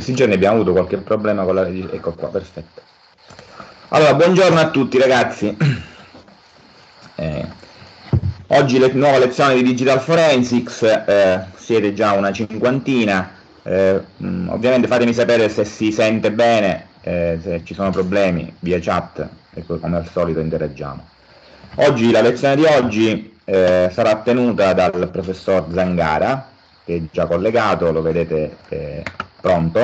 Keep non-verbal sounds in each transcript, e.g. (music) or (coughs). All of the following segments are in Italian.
questi giorni abbiamo avuto qualche problema con la regia ecco qua perfetto allora buongiorno a tutti ragazzi (clears throat) eh, oggi la le, nuova lezione di digital forensics eh, siete già una cinquantina eh, mm, ovviamente fatemi sapere se si sente bene eh, se ci sono problemi via chat e poi come al solito interagiamo oggi la lezione di oggi eh, sarà tenuta dal professor Zangara che è già collegato lo vedete eh, Pronto?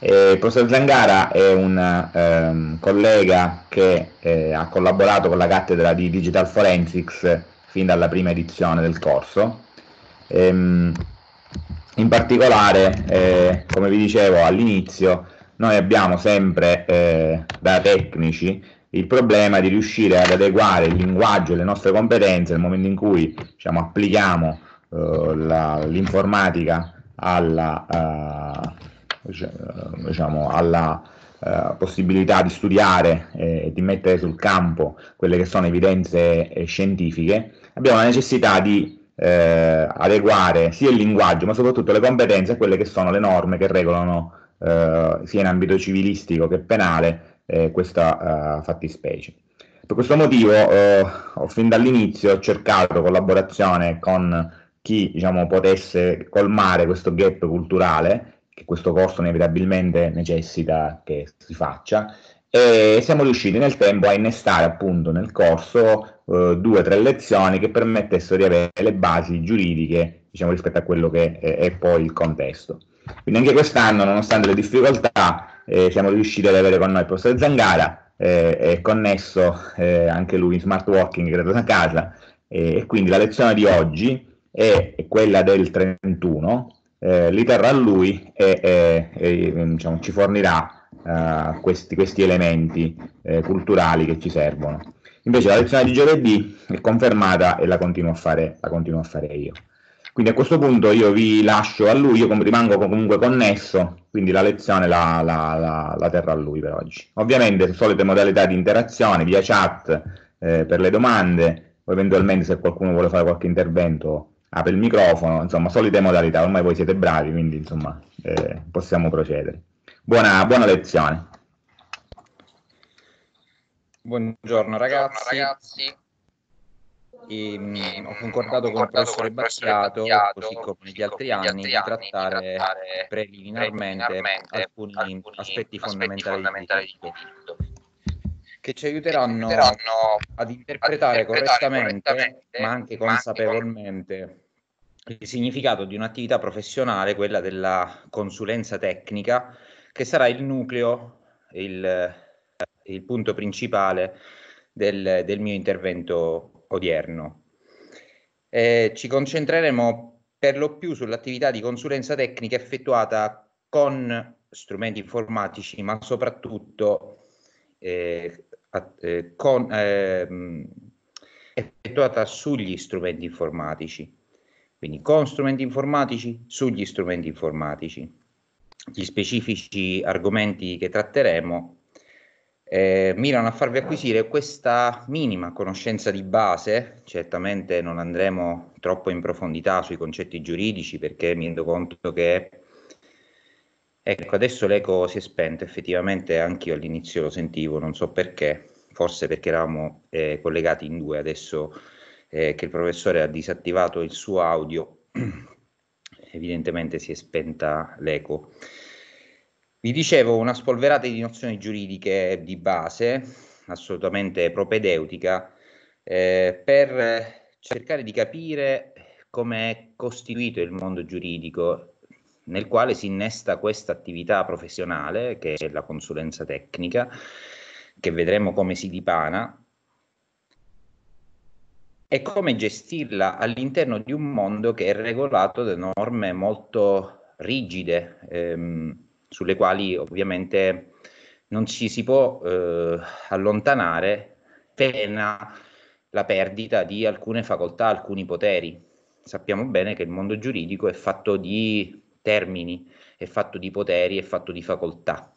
Eh, il professor Zangara è un ehm, collega che eh, ha collaborato con la cattedra di Digital Forensics fin dalla prima edizione del corso. Ehm, in particolare, eh, come vi dicevo all'inizio, noi abbiamo sempre eh, da tecnici il problema di riuscire ad adeguare il linguaggio e le nostre competenze nel momento in cui diciamo, applichiamo eh, l'informatica alla, uh, diciamo, alla uh, possibilità di studiare e eh, di mettere sul campo quelle che sono evidenze eh, scientifiche, abbiamo la necessità di eh, adeguare sia il linguaggio ma soprattutto le competenze a quelle che sono le norme che regolano sia in ambito civilistico che penale questa fattispecie. Per questo motivo ho fin dall'inizio cercato collaborazione con chi diciamo, potesse colmare questo gap culturale che questo corso inevitabilmente necessita che si faccia e siamo riusciti nel tempo a innestare appunto nel corso eh, due o tre lezioni che permettessero di avere le basi giuridiche diciamo, rispetto a quello che è, è poi il contesto. Quindi anche quest'anno, nonostante le difficoltà, eh, siamo riusciti ad avere con noi il professor Zangara, eh, è connesso eh, anche lui in smart working, credo da casa, e quindi la lezione di oggi e quella del 31, eh, li terrà lui e, e, e diciamo, ci fornirà eh, questi, questi, elementi eh, culturali che ci servono. Invece la lezione di giovedì è confermata e la continuo a fare, continuo a fare io. Quindi a questo punto io vi lascio a lui, io rimango comunque connesso, quindi la lezione la, la, la, la terrà lui per oggi. Ovviamente solite modalità di interazione via chat eh, per le domande, o eventualmente se qualcuno vuole fare qualche intervento apre il microfono, insomma, solite modalità, ormai voi siete bravi, quindi insomma, eh, possiamo procedere. Buona, buona, lezione. Buongiorno ragazzi. Buongiorno, ragazzi. E, mh, ho concordato, con il professore Battiato, così come gli altri anni, di, trattare preliminarmente, alcuni, aspetti, fondamentali, fondamentali di diritto che ci aiuteranno, ad interpretare, correttamente, correttamente, ma anche consapevolmente, il significato di un'attività professionale, quella della consulenza tecnica, che sarà il nucleo, il, il punto principale del, del, mio intervento odierno. Eh, ci concentreremo per lo più sull'attività di consulenza tecnica effettuata con strumenti informatici, ma soprattutto eh, eh, con, eh, effettuata sugli strumenti informatici, quindi con strumenti informatici, sugli strumenti informatici. Gli specifici argomenti che tratteremo eh, mirano a farvi acquisire questa minima conoscenza di base, certamente non andremo troppo in profondità sui concetti giuridici perché mi rendo conto che Ecco, adesso l'eco si è spento, effettivamente anche io all'inizio lo sentivo, non so perché, forse perché eravamo eh, collegati in due, adesso eh, che il professore ha disattivato il suo audio, (clears throat) evidentemente si è spenta l'eco. Vi dicevo una spolverata di nozioni giuridiche di base, assolutamente propedeutica, eh, per cercare di capire come è costituito il mondo giuridico nel quale si innesta questa attività professionale, che è la consulenza tecnica, che vedremo come si dipana, e come gestirla all'interno di un mondo che è regolato da norme molto rigide, ehm, sulle quali ovviamente non ci si può eh, allontanare, pena la perdita di alcune facoltà, alcuni poteri. Sappiamo bene che il mondo giuridico è fatto di termini, è fatto di poteri, è fatto di facoltà.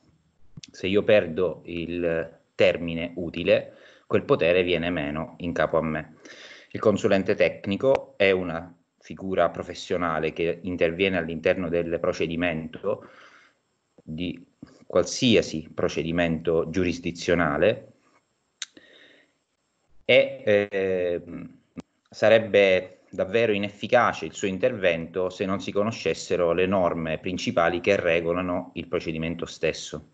Se io perdo il termine utile, quel potere viene meno in capo a me. Il consulente tecnico è una figura professionale che interviene all'interno del procedimento, di qualsiasi procedimento giurisdizionale, e eh, sarebbe davvero inefficace il suo intervento se non si conoscessero le norme principali che regolano il procedimento stesso.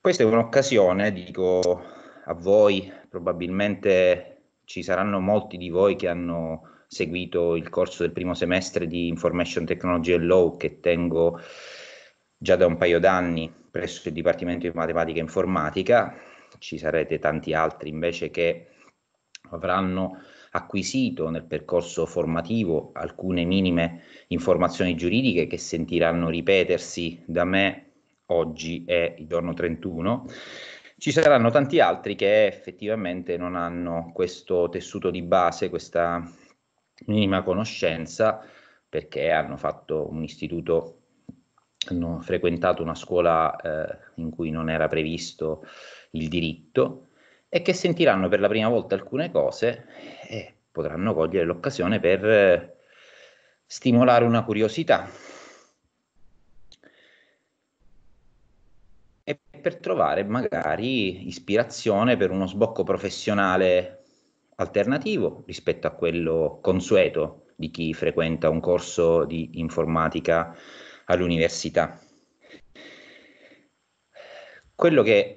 Questa è un'occasione, dico a voi, probabilmente ci saranno molti di voi che hanno seguito il corso del primo semestre di Information Technology and Law che tengo già da un paio d'anni presso il Dipartimento di Matematica e Informatica, ci sarete tanti altri invece che avranno acquisito nel percorso formativo alcune minime informazioni giuridiche che sentiranno ripetersi da me oggi è il giorno 31. Ci saranno tanti altri che effettivamente non hanno questo tessuto di base, questa minima conoscenza, perché hanno fatto un istituto, hanno frequentato una scuola eh, in cui non era previsto il diritto e che sentiranno per la prima volta alcune cose e potranno cogliere l'occasione per eh, stimolare una curiosità e per trovare magari ispirazione per uno sbocco professionale alternativo rispetto a quello consueto di chi frequenta un corso di informatica all'università. Quello che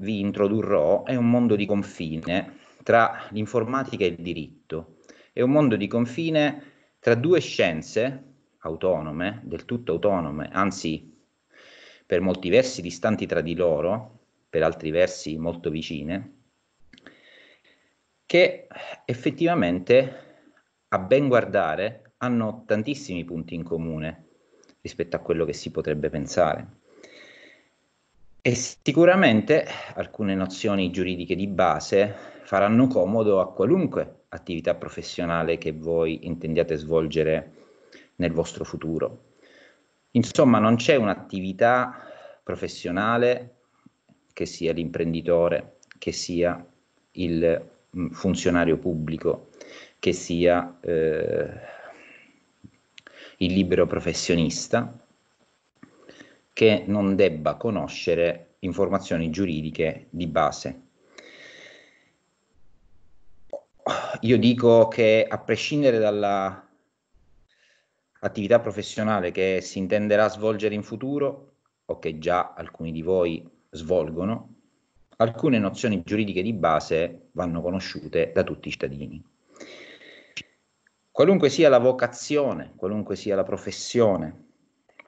vi introdurrò è un mondo di confine tra l'informatica e il diritto. È un mondo di confine tra due scienze autonome, del tutto autonome, anzi per molti versi distanti tra di loro, per altri versi molto vicine, che effettivamente a ben guardare hanno tantissimi punti in comune rispetto a quello che si potrebbe pensare. E sicuramente alcune nozioni giuridiche di base faranno comodo a qualunque attività professionale che voi intendiate svolgere nel vostro futuro. Insomma, non c'è un'attività professionale, che sia l'imprenditore, che sia il mm, funzionario pubblico, che sia eh, il libero professionista, che non debba conoscere informazioni giuridiche di base. Io dico che a prescindere dalla attività professionale che si intenderà svolgere in futuro o che già alcuni di voi svolgono, alcune nozioni giuridiche di base vanno conosciute da tutti i cittadini. Qualunque sia la vocazione, qualunque sia la professione,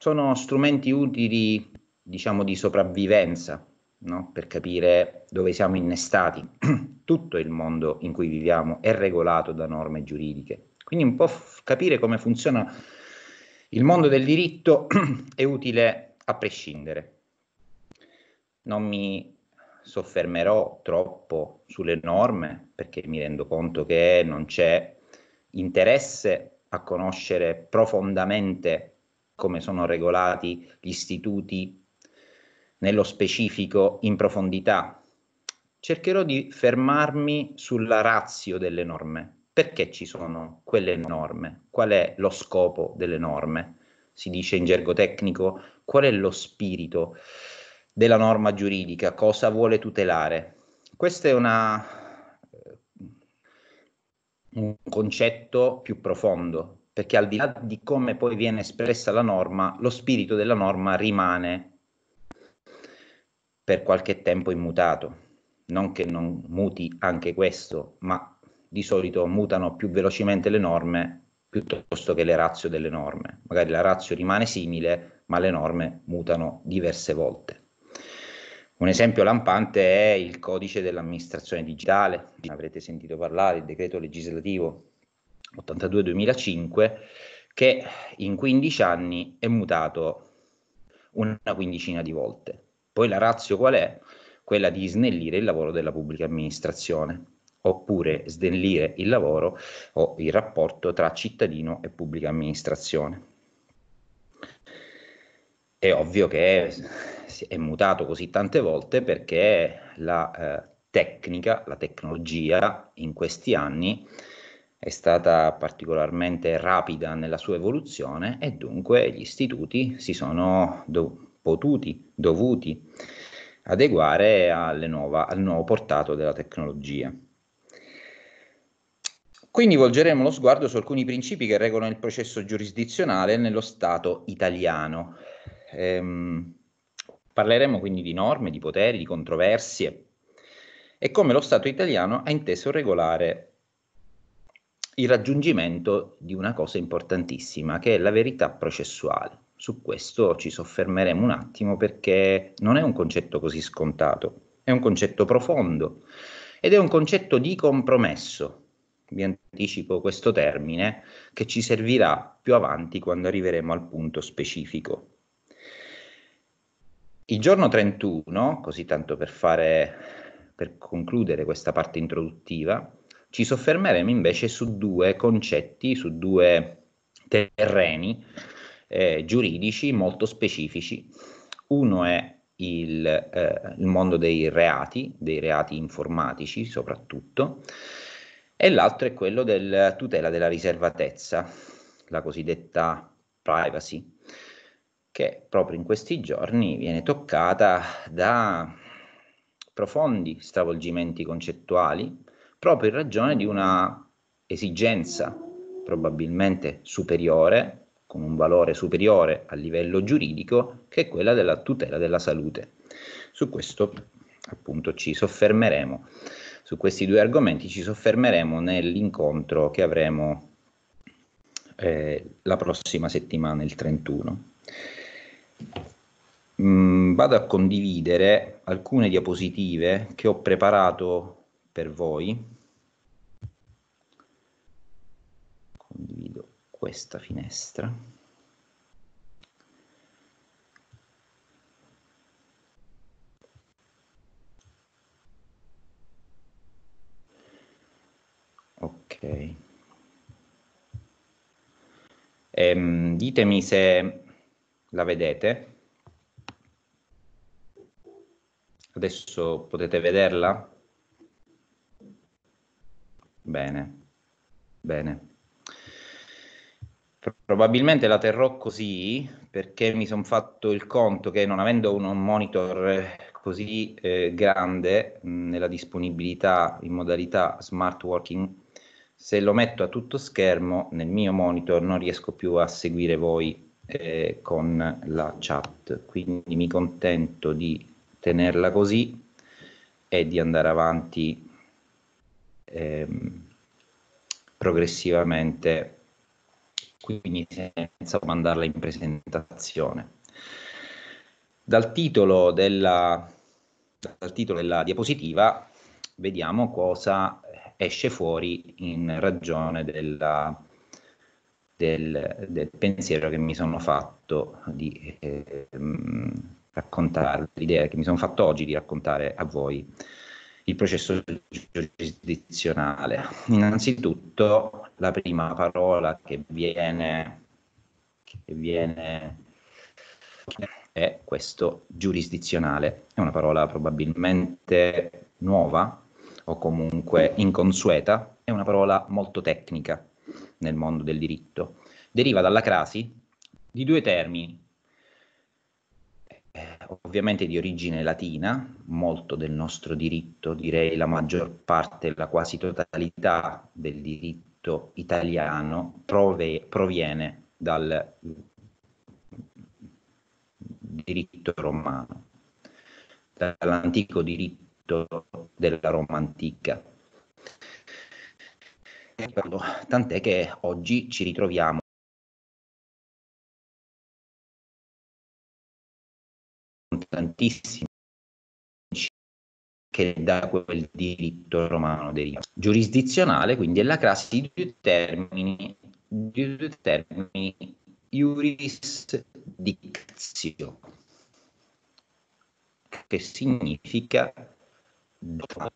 sono strumenti utili, diciamo, di sopravvivenza, no? per capire dove siamo innestati. (clears throat) Tutto il mondo in cui viviamo è regolato da norme giuridiche. Quindi un po' f- capire come funziona il mondo del diritto (clears throat) è utile a prescindere. Non mi soffermerò troppo sulle norme perché mi rendo conto che non c'è interesse a conoscere profondamente come sono regolati gli istituti nello specifico in profondità. Cercherò di fermarmi sulla razio delle norme. Perché ci sono quelle norme? Qual è lo scopo delle norme? Si dice in gergo tecnico, qual è lo spirito della norma giuridica? Cosa vuole tutelare? Questo è una, un concetto più profondo perché al di là di come poi viene espressa la norma, lo spirito della norma rimane per qualche tempo immutato. Non che non muti anche questo, ma di solito mutano più velocemente le norme piuttosto che le razio delle norme. Magari la razio rimane simile, ma le norme mutano diverse volte. Un esempio lampante è il codice dell'amministrazione digitale, avrete sentito parlare, il decreto legislativo 82-2005, che in 15 anni è mutato una quindicina di volte. Poi la razio qual è? Quella di snellire il lavoro della pubblica amministrazione, oppure snellire il lavoro o il rapporto tra cittadino e pubblica amministrazione. È ovvio che è mutato così tante volte perché la eh, tecnica, la tecnologia in questi anni è stata particolarmente rapida nella sua evoluzione e dunque gli istituti si sono do- potuti, dovuti adeguare nuova, al nuovo portato della tecnologia. Quindi volgeremo lo sguardo su alcuni principi che regolano il processo giurisdizionale nello Stato italiano. Ehm, parleremo quindi di norme, di poteri, di controversie e come lo Stato italiano ha inteso regolare il raggiungimento di una cosa importantissima, che è la verità processuale. Su questo ci soffermeremo un attimo perché non è un concetto così scontato, è un concetto profondo ed è un concetto di compromesso, vi anticipo questo termine, che ci servirà più avanti quando arriveremo al punto specifico. Il giorno 31, così tanto per, fare, per concludere questa parte introduttiva, ci soffermeremo invece su due concetti, su due terreni eh, giuridici molto specifici. Uno è il, eh, il mondo dei reati, dei reati informatici soprattutto, e l'altro è quello della tutela della riservatezza, la cosiddetta privacy, che proprio in questi giorni viene toccata da profondi stravolgimenti concettuali, proprio in ragione di una esigenza probabilmente superiore, con un valore superiore a livello giuridico, che è quella della tutela della salute. Su questo appunto ci soffermeremo, su questi due argomenti ci soffermeremo nell'incontro che avremo eh, la prossima settimana, il 31. Mm, vado a condividere alcune diapositive che ho preparato per voi condivido questa finestra ok ehm, ditemi se la vedete adesso potete vederla Bene, bene. Probabilmente la terrò così perché mi sono fatto il conto che non avendo un monitor eh, così eh, grande mh, nella disponibilità in modalità smart working, se lo metto a tutto schermo nel mio monitor non riesco più a seguire voi eh, con la chat, quindi mi contento di tenerla così e di andare avanti ehm, progressivamente, quindi senza mandarla in presentazione. Dal titolo della, dal titolo della diapositiva vediamo cosa esce fuori in ragione della, del, del, pensiero che mi sono fatto di eh, raccontare, l'idea che mi sono fatto oggi di raccontare a voi il processo giurisdizionale. Innanzitutto la prima parola che viene, che viene è questo giurisdizionale. È una parola probabilmente nuova o comunque inconsueta, è una parola molto tecnica nel mondo del diritto. Deriva dalla crasi di due termini eh, ovviamente di origine latina, molto del nostro diritto, direi la maggior parte, la quasi totalità del diritto italiano prove, proviene dal diritto romano, dall'antico diritto della Roma antica. Tant'è che oggi ci ritroviamo importantissimi che da quel diritto romano deriva. Giurisdizionale, quindi, è la classe di due termini, di due termini jurisdictio, che significa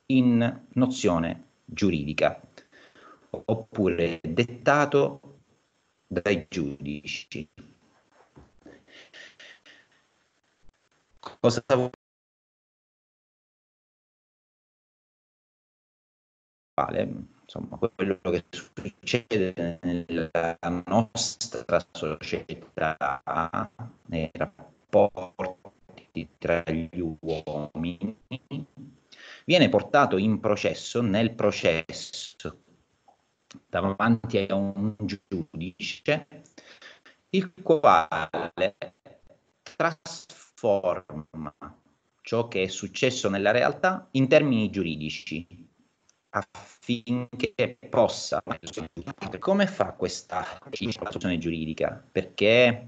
in nozione giuridica, oppure dettato dai giudici. cosa vale insomma, quello che succede nella nostra società, nei rapporti tra gli uomini, viene portato in processo, nel processo, davanti a un giudice, il quale trasforma trasforma ciò che è successo nella realtà in termini giuridici affinché possa come fa questa situazione giuridica perché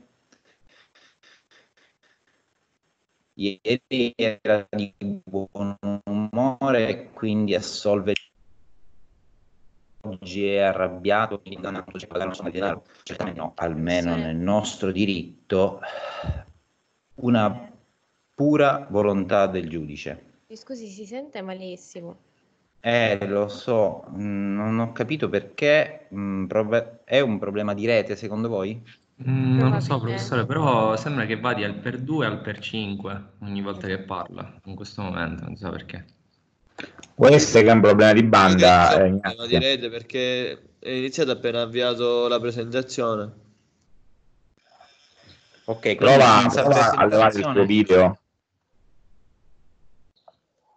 ieri era di buon umore quindi assolve oggi è arrabbiato quindi da una società non sono di denaro certamente no almeno sì. nel nostro diritto una pura volontà del giudice. Mi scusi, si sente malissimo. Eh, lo so, mm, non ho capito perché mm, è un problema di rete secondo voi? Mm, non lo so professore, però sembra che vada al per 2 al per 5 ogni volta che parla, in questo momento, non so perché. Può essere che è un problema di banda. Eh, è un problema di rete perché è iniziato appena avviato la presentazione. Ok, prova, prova a levare il tuo video.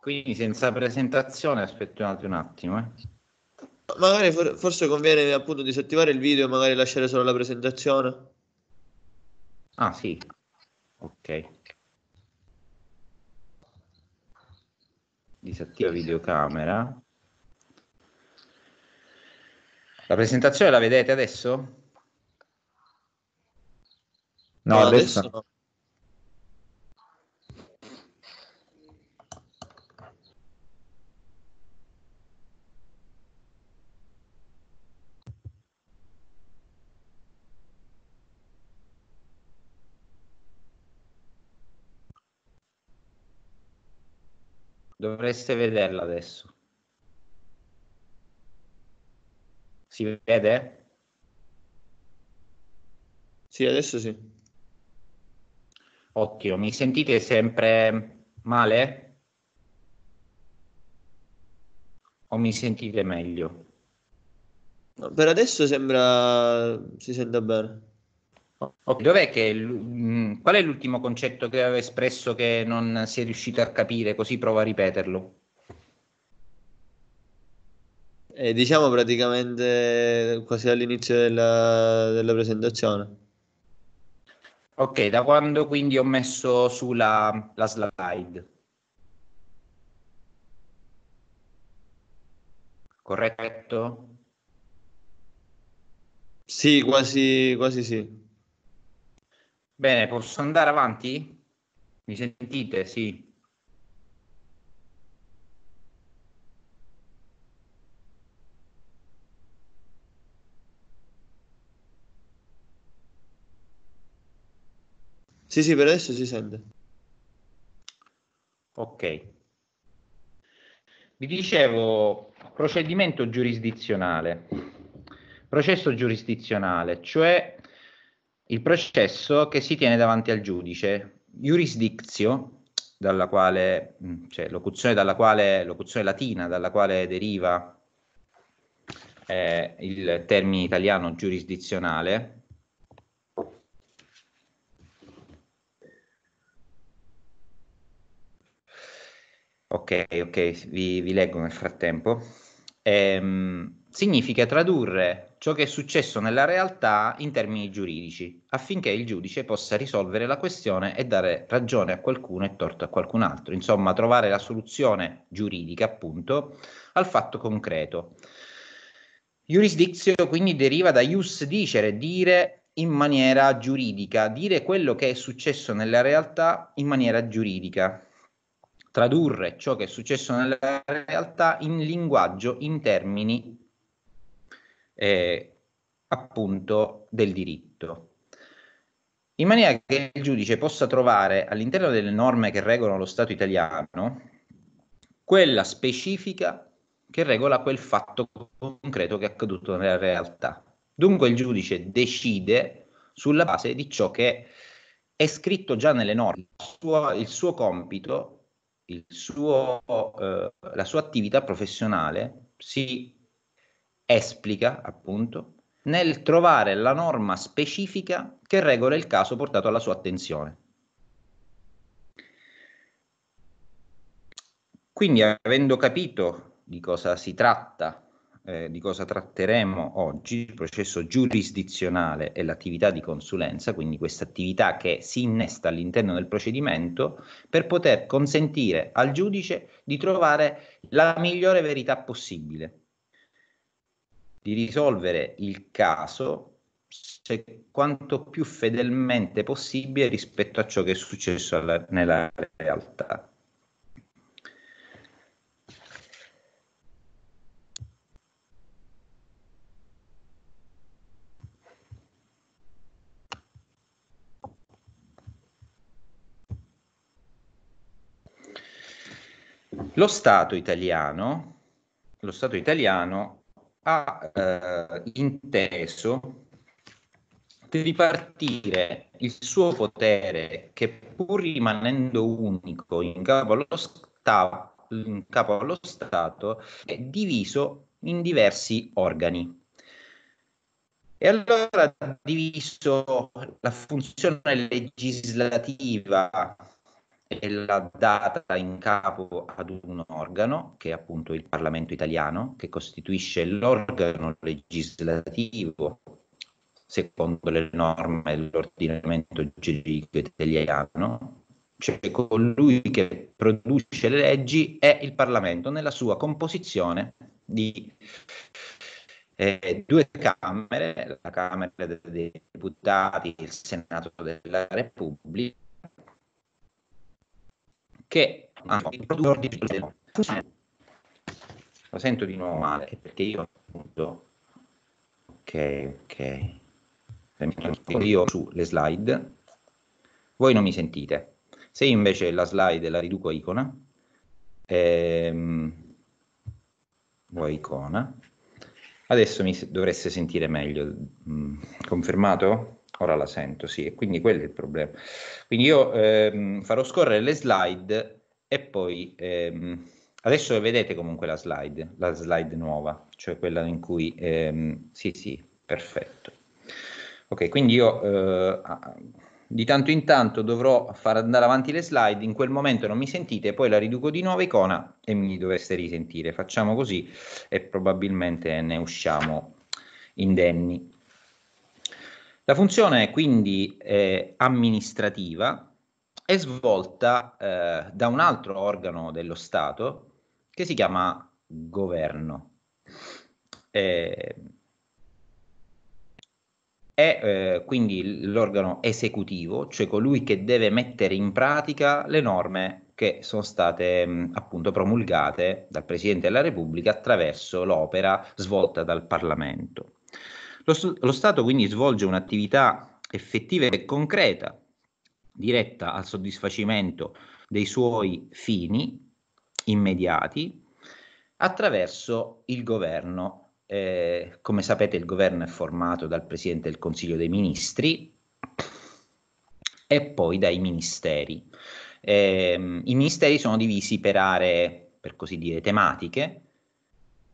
Quindi senza presentazione, aspettate un attimo. Eh. Magari for- forse conviene appunto disattivare il video e magari lasciare solo la presentazione. Ah sì, ok. Disattiva videocamera. La presentazione la vedete adesso? No, no adesso... adesso... Dovreste vederla adesso. Si vede? Sì, adesso sì. Ottimo, mi sentite sempre male? O mi sentite meglio? per adesso sembra si sente bene. Okay. Dov'è che, mh, mm, qual è l'ultimo concetto che aveva espresso che non si è riuscito a capire? Così prova a ripeterlo. Eh, diciamo praticamente quasi all'inizio della, della presentazione. Ok, da quando quindi ho messo sulla la slide? Corretto? Sì, quasi, quasi sì. Bene, posso andare avanti? Mi sentite? Sì. Sì, sì, per adesso si sente. Ok. Vi dicevo, procedimento giurisdizionale. Processo giurisdizionale, cioè il processo che si tiene davanti al giudice. Jurisdizio, dalla quale, mm, cioè locuzione, dalla quale, locuzione latina, dalla quale deriva eh, il termine italiano giurisdizionale, Ok, ok, vi, vi leggo nel frattempo. Ehm, significa tradurre ciò che è successo nella realtà in termini giuridici, affinché il giudice possa risolvere la questione e dare ragione a qualcuno e torto a qualcun altro, insomma trovare la soluzione giuridica appunto al fatto concreto. Jurisdizio quindi deriva da ius dicere, dire in maniera giuridica, dire quello che è successo nella realtà in maniera giuridica tradurre ciò che è successo nella realtà in linguaggio, in termini eh, appunto del diritto. In maniera che il giudice possa trovare all'interno delle norme che regolano lo Stato italiano quella specifica che regola quel fatto concreto che è accaduto nella realtà. Dunque il giudice decide sulla base di ciò che è scritto già nelle norme. il suo, il suo compito suo, eh, la sua attività professionale si esplica appunto nel trovare la norma specifica che regola il caso portato alla sua attenzione. Quindi avendo capito di cosa si tratta eh, di cosa tratteremo oggi, il processo giurisdizionale e l'attività di consulenza, quindi questa attività che si innesta all'interno del procedimento per poter consentire al giudice di trovare la migliore verità possibile, di risolvere il caso se, quanto più fedelmente possibile rispetto a ciò che è successo alla, nella realtà. Lo Stato italiano, lo Stato italiano ha eh, inteso ripartire il suo potere che pur rimanendo unico in capo allo, sta- in capo allo Stato è diviso in diversi organi. E allora ha diviso la funzione legislativa è la data in capo ad un organo, che è appunto il Parlamento italiano, che costituisce l'organo legislativo secondo le norme dell'ordinamento giuridico italiano, cioè colui che produce le leggi è il Parlamento nella sua composizione di eh, due Camere, la Camera dei Deputati e il Senato della Repubblica, che hanno ordini del Lo sento di nuovo male, perché io appunto... Ok, ok. Io sulle slide, voi non mi sentite. Se io invece la slide la riduco a icona, ehm, o icona, adesso mi dovreste sentire meglio. Mm, confermato? Ora la sento, sì, e quindi quello è il problema. Quindi io ehm, farò scorrere le slide e poi... Ehm, adesso vedete comunque la slide, la slide nuova, cioè quella in cui... Ehm, sì, sì, perfetto. Ok, quindi io eh, di tanto in tanto dovrò far andare avanti le slide, in quel momento non mi sentite, poi la riduco di nuovo icona e mi dovreste risentire. Facciamo così e probabilmente ne usciamo indenni. La funzione quindi eh, amministrativa è svolta eh, da un altro organo dello Stato che si chiama governo. Eh, è eh, quindi l'organo esecutivo, cioè colui che deve mettere in pratica le norme che sono state mh, mm, appunto promulgate dal Presidente della Repubblica attraverso l'opera svolta dal Parlamento. Lo, lo Stato quindi svolge un'attività effettiva e concreta, diretta al soddisfacimento dei suoi fini immediati attraverso il governo. Eh, come sapete il governo è formato dal Presidente del Consiglio dei Ministri e poi dai ministeri. Eh, I ministeri sono divisi per aree, per così dire, tematiche,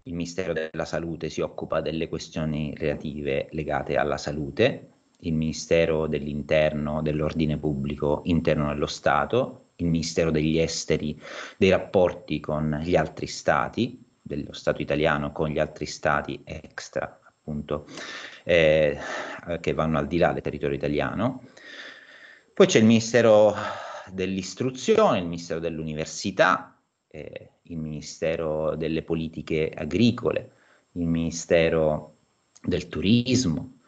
il Ministero della Salute si occupa delle questioni relative legate alla salute, il Ministero dell'Interno, dell'Ordine Pubblico interno allo Stato, il Ministero degli Esteri dei rapporti con gli altri Stati, dello Stato italiano con gli altri Stati extra, appunto, eh, che vanno al di là del territorio italiano. Poi c'è il Ministero dell'Istruzione, il Ministero dell'Università. Eh, il Ministero delle Politiche Agricole, il Ministero del Turismo,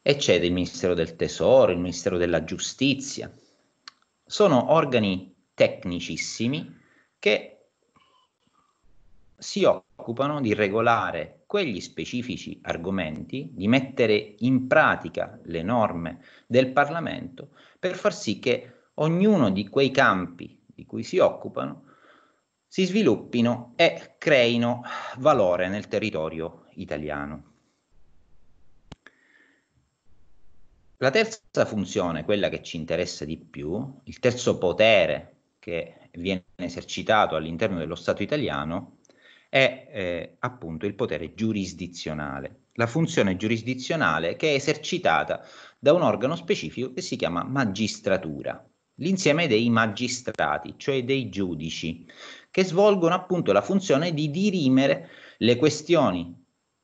eccetera, il Ministero del Tesoro, il Ministero della Giustizia. Sono organi tecnicissimi che si occupano di regolare quegli specifici argomenti, di mettere in pratica le norme del Parlamento per far sì che ognuno di quei campi di cui si occupano si sviluppino e creino valore nel territorio italiano. La terza funzione, quella che ci interessa di più, il terzo potere che viene esercitato all'interno dello Stato italiano, è eh, appunto il potere giurisdizionale, la funzione giurisdizionale che è esercitata da un organo specifico che si chiama magistratura, l'insieme dei magistrati, cioè dei giudici, che svolgono appunto la funzione di dirimere le questioni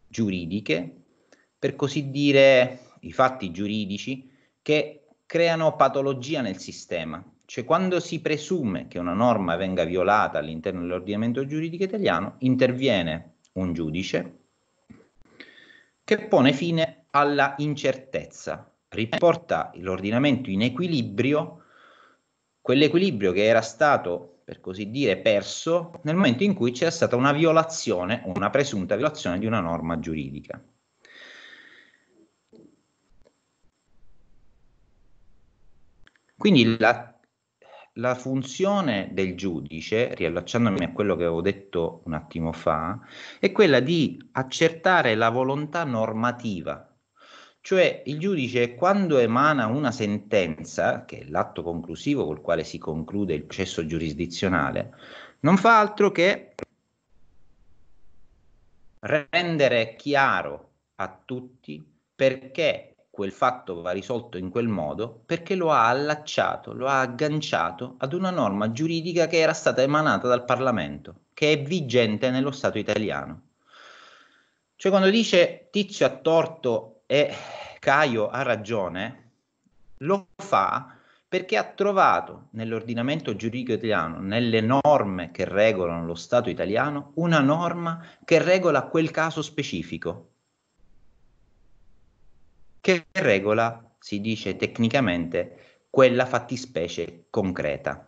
giuridiche, per così dire i fatti giuridici, che creano patologia nel sistema. Cioè quando si presume che una norma venga violata all'interno dell'ordinamento giuridico italiano, interviene un giudice che pone fine alla incertezza, riporta l'ordinamento in equilibrio, quell'equilibrio che era stato per così dire, perso nel momento in cui c'è stata una violazione, una presunta violazione di una norma giuridica. Quindi la, la funzione del giudice, riallacciandomi a quello che avevo detto un attimo fa, è quella di accertare la volontà normativa cioè il giudice quando emana una sentenza, che è l'atto conclusivo col quale si conclude il processo giurisdizionale, non fa altro che rendere chiaro a tutti perché quel fatto va risolto in quel modo, perché lo ha allacciato, lo ha agganciato ad una norma giuridica che era stata emanata dal Parlamento, che è vigente nello Stato italiano. Cioè quando dice tizio ha torto e Caio ha ragione, lo fa perché ha trovato nell'ordinamento giuridico italiano, nelle norme che regolano lo Stato italiano, una norma che regola quel caso specifico, che regola, si dice tecnicamente, quella fattispecie concreta.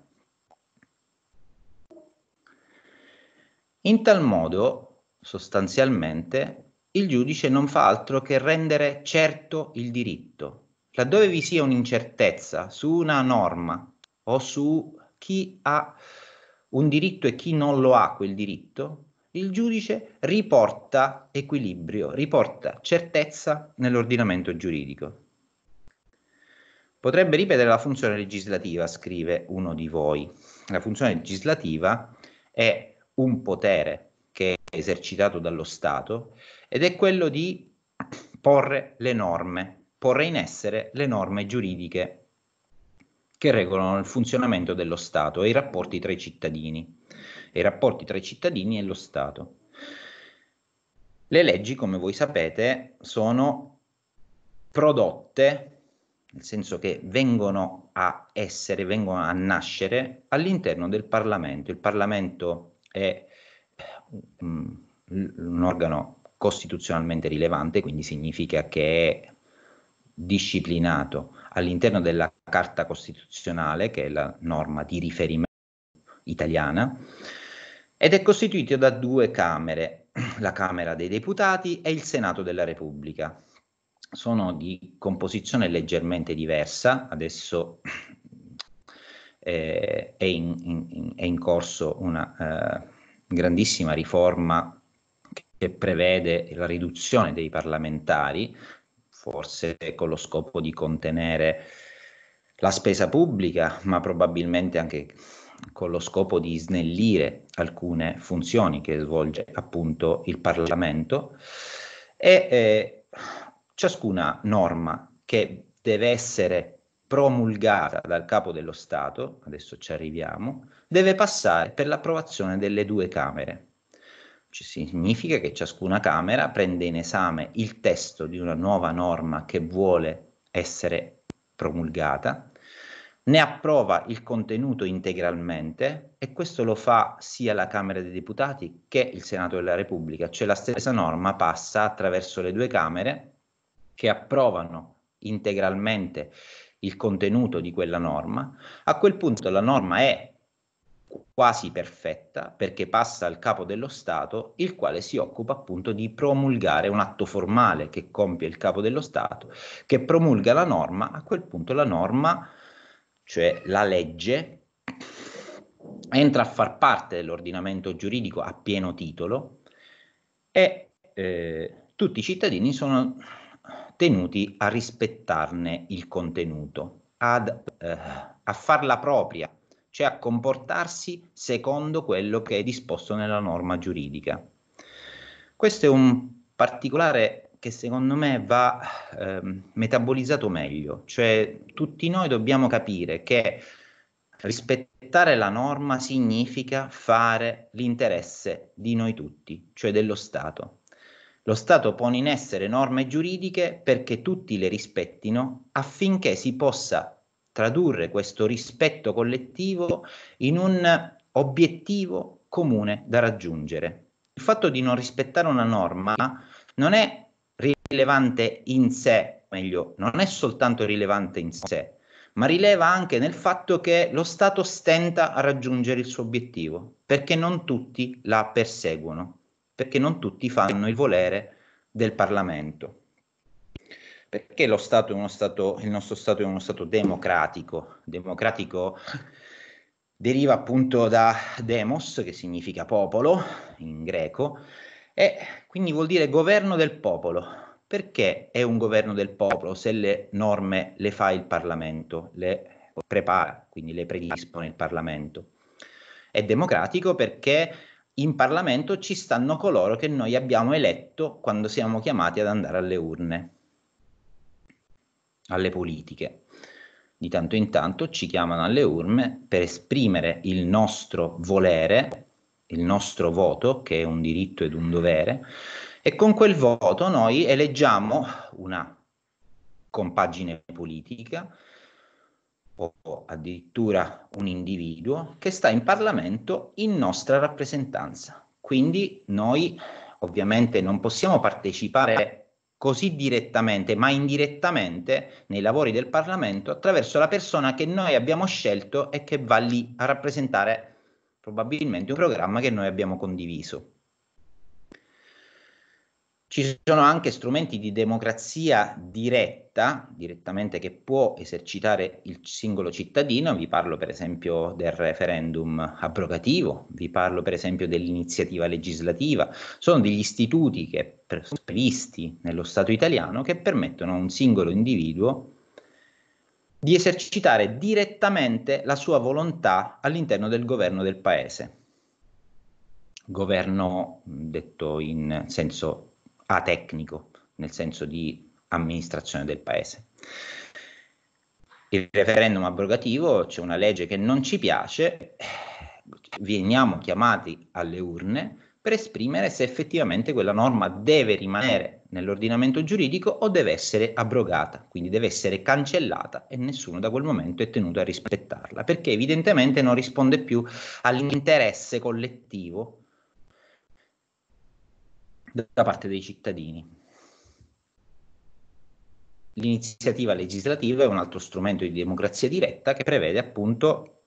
In tal modo, sostanzialmente, il giudice non fa altro che rendere certo il diritto. Laddove vi sia un'incertezza su una norma o su chi ha un diritto e chi non lo ha quel diritto, il giudice riporta equilibrio, riporta certezza nell'ordinamento giuridico. Potrebbe ripetere la funzione legislativa, scrive uno di voi. La funzione legislativa è un potere che è esercitato dallo Stato ed è quello di porre le norme, porre in essere le norme giuridiche che regolano il funzionamento dello Stato e i rapporti tra i cittadini, e i rapporti tra i cittadini e lo Stato. Le leggi, come voi sapete, sono prodotte, nel senso che vengono a essere, vengono a nascere all'interno del Parlamento. Il Parlamento è mm, un organo costituzionalmente rilevante, quindi significa che è disciplinato all'interno della Carta Costituzionale, che è la norma di riferimento italiana, ed è costituito da due Camere, la Camera dei Deputati e il Senato della Repubblica. Sono di composizione leggermente diversa, adesso eh, è, in, in, è, in, corso una eh, grandissima riforma che prevede la riduzione dei parlamentari, forse con lo scopo di contenere la spesa pubblica, ma probabilmente anche con lo scopo di snellire alcune funzioni che svolge appunto il Parlamento e eh, ciascuna norma che deve essere promulgata dal capo dello Stato, adesso ci arriviamo, deve passare per l'approvazione delle due Camere. Ci significa che ciascuna Camera prende in esame il testo di una nuova norma che vuole essere promulgata, ne approva il contenuto integralmente e questo lo fa sia la Camera dei Deputati che il Senato della Repubblica, cioè la stessa norma passa attraverso le due Camere che approvano integralmente il contenuto di quella norma, a quel punto la norma è quasi perfetta perché passa al capo dello Stato, il quale si occupa appunto di promulgare un atto formale che compie il capo dello Stato, che promulga la norma, a quel punto la norma, cioè la legge, entra a far parte dell'ordinamento giuridico a pieno titolo e eh, tutti i cittadini sono tenuti a rispettarne il contenuto, ad, eh, a farla propria cioè a comportarsi secondo quello che è disposto nella norma giuridica. Questo è un particolare che secondo me va eh, metabolizzato meglio, cioè tutti noi dobbiamo capire che rispettare la norma significa fare l'interesse di noi tutti, cioè dello Stato. Lo Stato pone in essere norme giuridiche perché tutti le rispettino affinché si possa tradurre questo rispetto collettivo in un obiettivo comune da raggiungere. Il fatto di non rispettare una norma non è rilevante in sé, meglio, non è soltanto rilevante in sé, ma rileva anche nel fatto che lo Stato stenta a raggiungere il suo obiettivo, perché non tutti la perseguono, perché non tutti fanno il volere del Parlamento perché lo Stato è uno Stato, il nostro Stato è uno Stato democratico. Democratico deriva appunto da demos, che significa popolo in greco, e quindi vuol dire governo del popolo. Perché è un governo del popolo se le norme le fa il Parlamento, le prepara, quindi le predispone il Parlamento? È democratico perché in Parlamento ci stanno coloro che noi abbiamo eletto quando siamo chiamati ad andare alle urne alle politiche. Di tanto in tanto ci chiamano alle urne per esprimere il nostro volere, il nostro voto, che è un diritto ed un dovere, e con quel voto noi eleggiamo una compagine politica o addirittura un individuo che sta in Parlamento in nostra rappresentanza. Quindi noi ovviamente non possiamo partecipare così direttamente, ma indirettamente nei lavori del Parlamento attraverso la persona che noi abbiamo scelto e che va lì a rappresentare probabilmente un programma che noi abbiamo condiviso. Ci sono anche strumenti di democrazia diretta, direttamente che può esercitare il singolo cittadino, vi parlo per esempio del referendum abrogativo, vi parlo per esempio dell'iniziativa legislativa, sono degli istituti che sono previsti nello Stato italiano che permettono a un singolo individuo di esercitare direttamente la sua volontà all'interno del governo del paese. Governo detto in senso atecnico, nel senso di amministrazione del paese. Il referendum abrogativo, c'è una legge che non ci piace, veniamo chiamati alle urne per esprimere se effettivamente quella norma deve rimanere nell'ordinamento giuridico o deve essere abrogata, quindi deve essere cancellata e nessuno da quel momento è tenuto a rispettarla, perché evidentemente non risponde più all'interesse collettivo da parte dei cittadini. L'iniziativa legislativa è un altro strumento di democrazia diretta che prevede appunto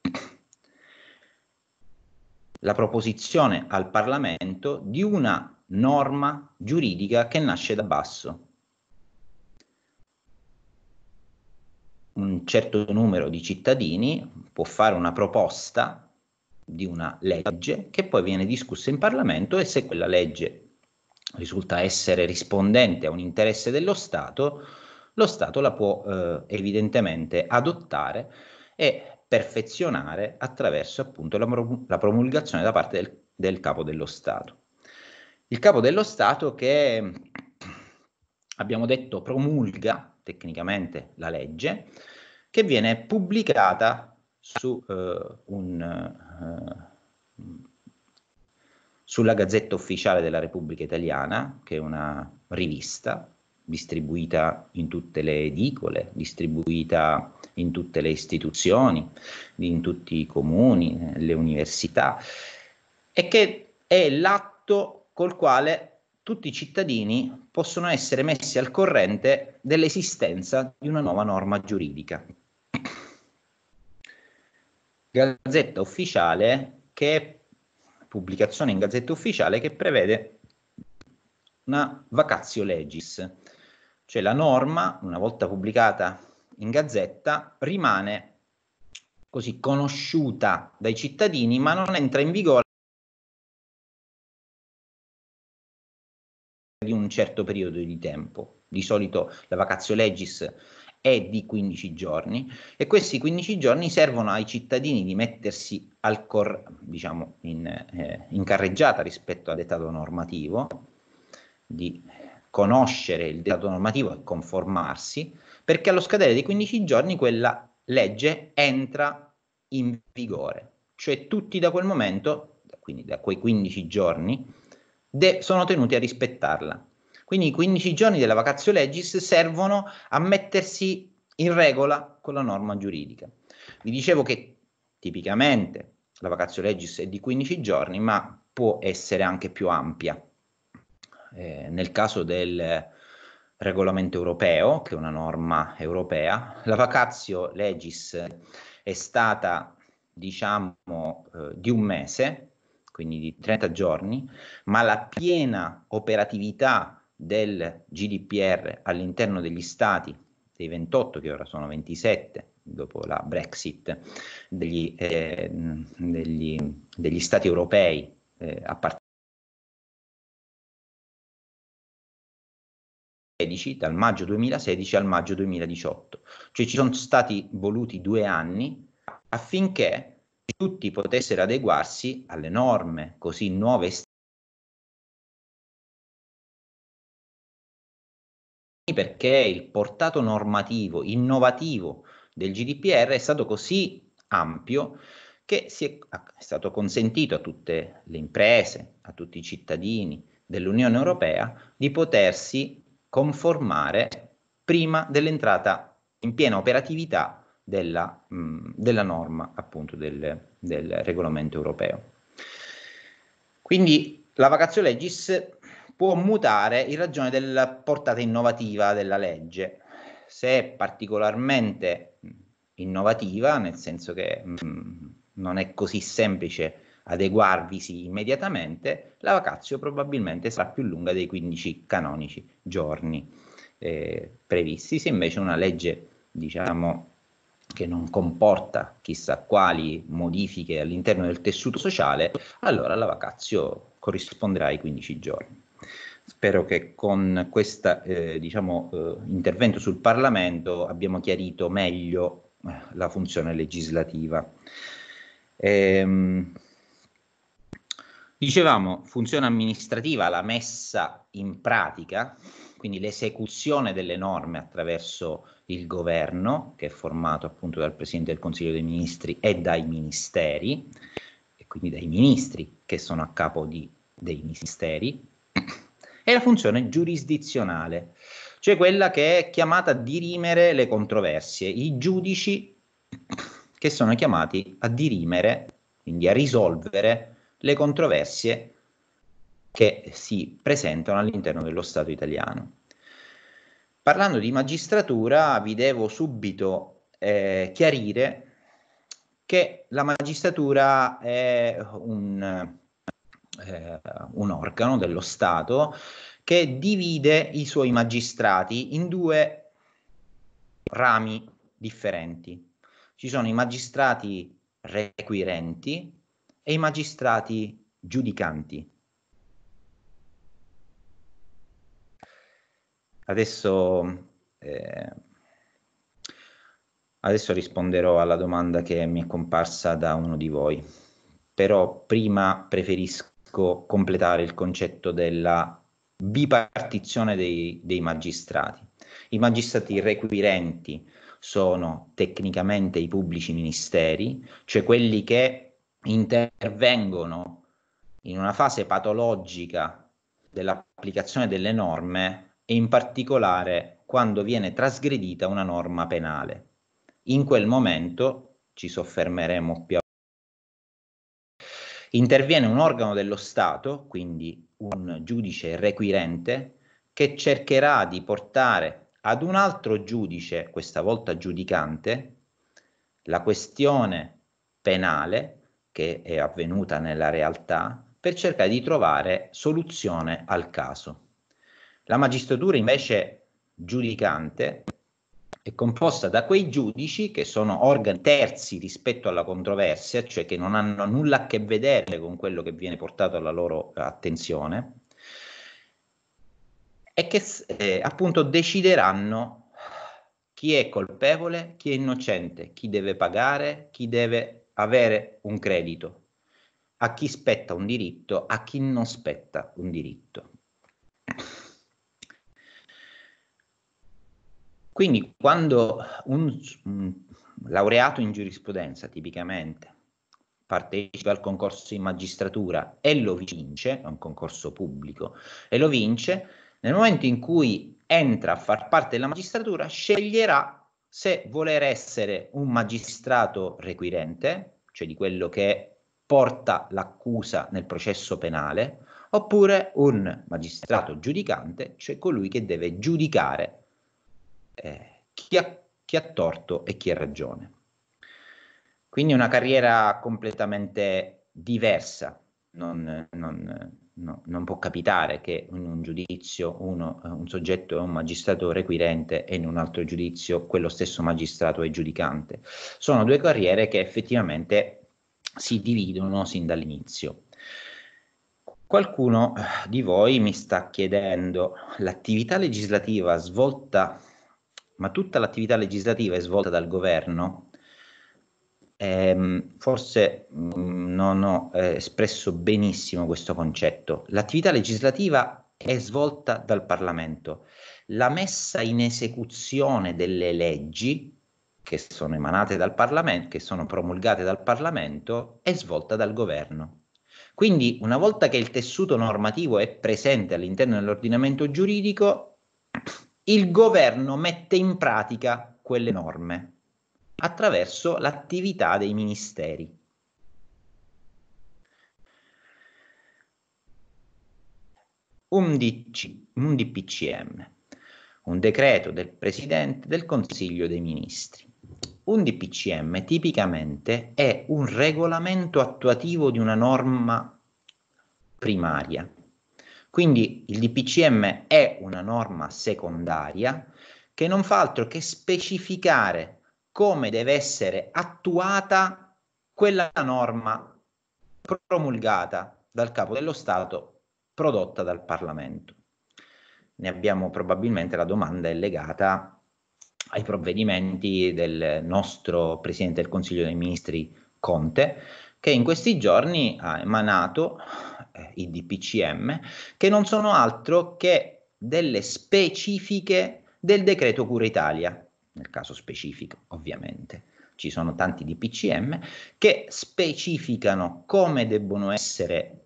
la proposizione al Parlamento di una norma giuridica che nasce da basso. Un certo numero di cittadini può fare una proposta di una legge che poi viene discussa in Parlamento e se quella legge risulta essere rispondente a un interesse dello Stato, lo Stato la può eh, evidentemente adottare e perfezionare attraverso appunto la, promulgazione da parte del, del capo dello Stato. Il capo dello Stato che abbiamo detto promulga tecnicamente la legge che viene pubblicata su eh, un, eh, sulla Gazzetta Ufficiale della Repubblica Italiana, che è una rivista distribuita in tutte le edicole, distribuita in tutte le istituzioni, in tutti i comuni, le università, e che è l'atto col quale tutti i cittadini possono essere messi al corrente dell'esistenza di una nuova norma giuridica. Gazzetta ufficiale che è pubblicazione in Gazzetta Ufficiale che prevede una vacatio legis, cioè la norma, una volta pubblicata in Gazzetta, rimane così conosciuta dai cittadini, ma non entra in vigore di un certo periodo di tempo. Di solito la vacatio legis è di 15 giorni e questi 15 giorni servono ai cittadini di mettersi al cor, diciamo, in, eh, in carreggiata rispetto al dettato normativo, di conoscere il dettato normativo e conformarsi, perché allo scadere dei 15 giorni quella legge entra in vigore, cioè tutti da quel momento, quindi da quei 15 giorni, de- sono tenuti a rispettarla. Quindi i 15 giorni della vacazio legis servono a mettersi in regola con la norma giuridica. Vi dicevo che tipicamente la vacazio legis è di 15 giorni, ma può essere anche più ampia. Eh, nel caso del regolamento europeo, che è una norma europea, la vacazio legis è stata, diciamo, eh, di un mese, quindi di 30 giorni, ma la piena operatività del GDPR all'interno degli stati, dei 28 che ora sono 27 dopo la Brexit, degli, eh, degli, degli stati europei eh, a partire dal maggio 2016 al maggio 2018, cioè ci sono stati voluti due anni affinché tutti potessero adeguarsi alle norme così nuove perché il portato normativo innovativo del GDPR è stato così ampio che è, è stato consentito a tutte le imprese, a tutti i cittadini dell'Unione Europea di potersi conformare prima dell'entrata in piena operatività della, mh, mm, della norma appunto del, del regolamento europeo. Quindi la vacazio legis può mutare in ragione della portata innovativa della legge. Se è particolarmente innovativa, nel senso che mh, non è così semplice adeguarvisi immediatamente, la vacazio probabilmente sarà più lunga dei 15 canonici giorni eh, previsti. Se invece una legge, diciamo, che non comporta chissà quali modifiche all'interno del tessuto sociale, allora la vacazio corrisponderà ai 15 giorni. Spero che con questo eh, diciamo, eh, intervento sul Parlamento abbiamo chiarito meglio eh, la funzione legislativa. Ehm, dicevamo, funzione amministrativa, la messa in pratica, quindi l'esecuzione delle norme attraverso il governo, che è formato appunto dal Presidente del Consiglio dei Ministri e dai ministeri, e quindi dai ministri che sono a capo di, dei ministeri, è la funzione giurisdizionale, cioè quella che è chiamata a dirimere le controversie. I giudici che sono chiamati a dirimere, quindi a risolvere le controversie che si presentano all'interno dello Stato italiano. Parlando di magistratura, vi devo subito eh, chiarire che la magistratura è un, eh, un organo dello Stato che divide i suoi magistrati in due rami differenti. Ci sono i magistrati requirenti e i magistrati giudicanti. Adesso, eh, adesso risponderò alla domanda che mi è comparsa da uno di voi, però prima preferisco riesco completare il concetto della bipartizione dei, dei magistrati. I magistrati requirenti sono tecnicamente i pubblici ministeri, cioè quelli che intervengono in una fase patologica dell'applicazione delle norme e in particolare quando viene trasgredita una norma penale. In quel momento, ci soffermeremo più interviene un organo dello Stato, quindi un giudice requirente, che cercherà di portare ad un altro giudice, questa volta giudicante, la questione penale che è avvenuta nella realtà per cercare di trovare soluzione al caso. La magistratura invece giudicante è composta da quei giudici che sono organi terzi rispetto alla controversia, cioè che non hanno nulla a che vedere con quello che viene portato alla loro attenzione, e che eh, appunto decideranno chi è colpevole, chi è innocente, chi deve pagare, chi deve avere un credito, a chi spetta un diritto, a chi non spetta un diritto. Quindi quando un, un laureato in giurisprudenza tipicamente partecipa al concorso in magistratura e lo vince, è un concorso pubblico, e lo vince, nel momento in cui entra a far parte della magistratura sceglierà se voler essere un magistrato requirente, cioè di quello che porta l'accusa nel processo penale, oppure un magistrato giudicante, cioè colui che deve giudicare eh, chi, ha, chi, ha, torto e chi ha ragione. Quindi una carriera completamente diversa, non, non, no, non può capitare che in un giudizio uno, un soggetto è un magistrato requirente e in un altro giudizio quello stesso magistrato è giudicante. Sono due carriere che effettivamente si dividono sin dall'inizio. Qualcuno di voi mi sta chiedendo l'attività legislativa svolta ma tutta l'attività legislativa è svolta dal governo, eh, forse mh, mm, non ho eh, espresso benissimo questo concetto. L'attività legislativa è svolta dal Parlamento. La messa in esecuzione delle leggi che sono emanate dal Parlamento, che sono promulgate dal Parlamento, è svolta dal governo. Quindi, una volta che il tessuto normativo è presente all'interno dell'ordinamento giuridico, il governo mette in pratica quelle norme attraverso l'attività dei ministeri. Un, DC, un DPCM, un decreto del Presidente del Consiglio dei Ministri. Un DPCM tipicamente è un regolamento attuativo di una norma primaria quindi il DPCM è una norma secondaria che non fa altro che specificare come deve essere attuata quella norma promulgata dal capo dello Stato prodotta dal Parlamento. Ne abbiamo probabilmente la domanda è legata ai provvedimenti del nostro Presidente del Consiglio dei Ministri Conte, che in questi giorni ha emanato eh, i DPCM, che non sono altro che delle specifiche del decreto Cura Italia, nel caso specifico ovviamente. Ci sono tanti DPCM che specificano come debbono essere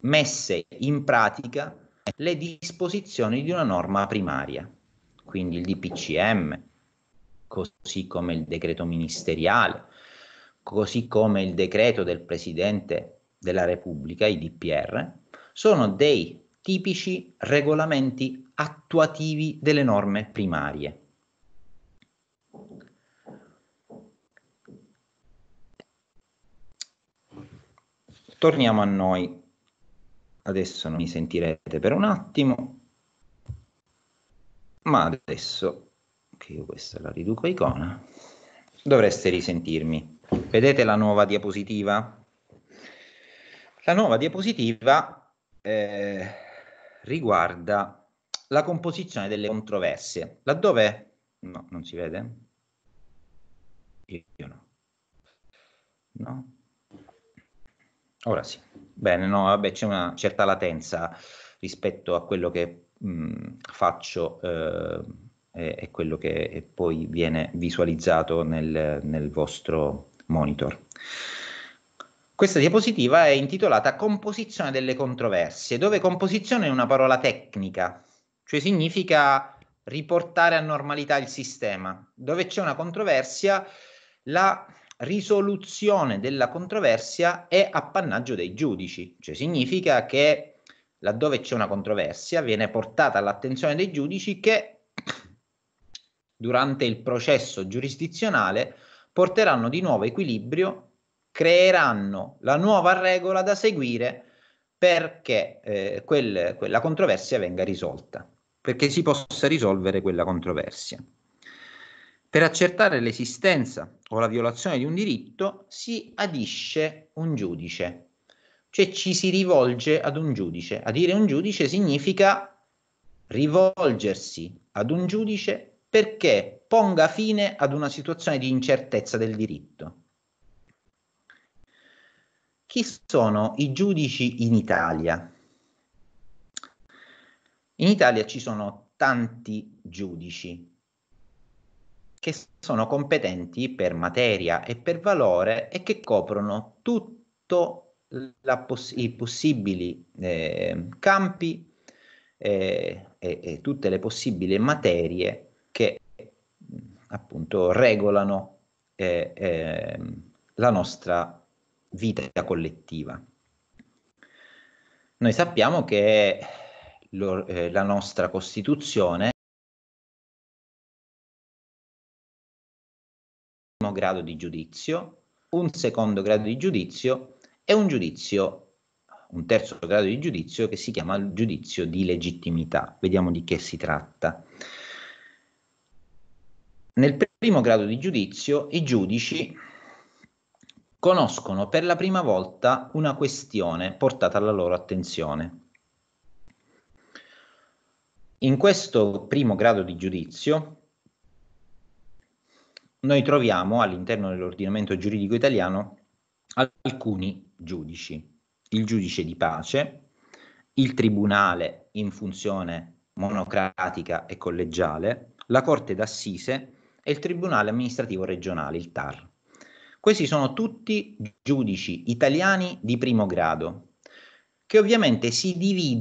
messe in pratica le disposizioni di una norma primaria. Quindi il DPCM, così come il decreto ministeriale, così come il decreto del Presidente della Repubblica, i DPR, sono dei tipici regolamenti attuativi delle norme primarie. Torniamo a noi. Adesso non mi sentirete per un attimo, ma adesso che io questa la riduco a icona, dovreste risentirmi. Vedete la nuova diapositiva? La nuova diapositiva eh, riguarda la composizione delle controversie, laddove no, non si vede? Io no. No. Ora sì. Bene, no, vabbè, c'è una certa latenza rispetto a quello che mh, faccio eh, e, e, quello che e poi viene visualizzato nel, nel vostro monitor. Questa diapositiva è intitolata Composizione delle controversie, dove composizione è una parola tecnica, cioè significa riportare a normalità il sistema. Dove c'è una controversia, la risoluzione della controversia è appannaggio dei giudici, cioè significa che laddove c'è una controversia viene portata all'attenzione dei giudici che durante il processo giurisdizionale porteranno di nuovo equilibrio creeranno la nuova regola da seguire perché eh, quel, quella controversia venga risolta, perché si possa risolvere quella controversia. Per accertare l'esistenza o la violazione di un diritto si adisce un giudice, cioè ci si rivolge ad un giudice. Adire un giudice significa rivolgersi ad un giudice perché ponga fine ad una situazione di incertezza del diritto chi sono i giudici in Italia? In Italia ci sono tanti giudici che sono competenti per materia e per valore e che coprono tutti poss- i possibili eh, campi eh, e, e tutte le possibili materie che appunto regolano eh, ehm, la nostra vita collettiva. Noi sappiamo che lo, eh, la nostra Costituzione un grado di giudizio, un secondo grado di giudizio e un giudizio, un terzo grado di giudizio che si chiama giudizio di legittimità. Vediamo di che si tratta. Nel primo grado di giudizio i giudici conoscono per la prima volta una questione portata alla loro attenzione. In questo primo grado di giudizio noi troviamo all'interno dell'ordinamento giuridico italiano alcuni giudici, il giudice di pace, il tribunale in funzione monocratica e collegiale, la Corte d'Assise e il Tribunale amministrativo regionale, il TAR. Questi sono tutti giudici italiani di primo grado, che ovviamente si dividono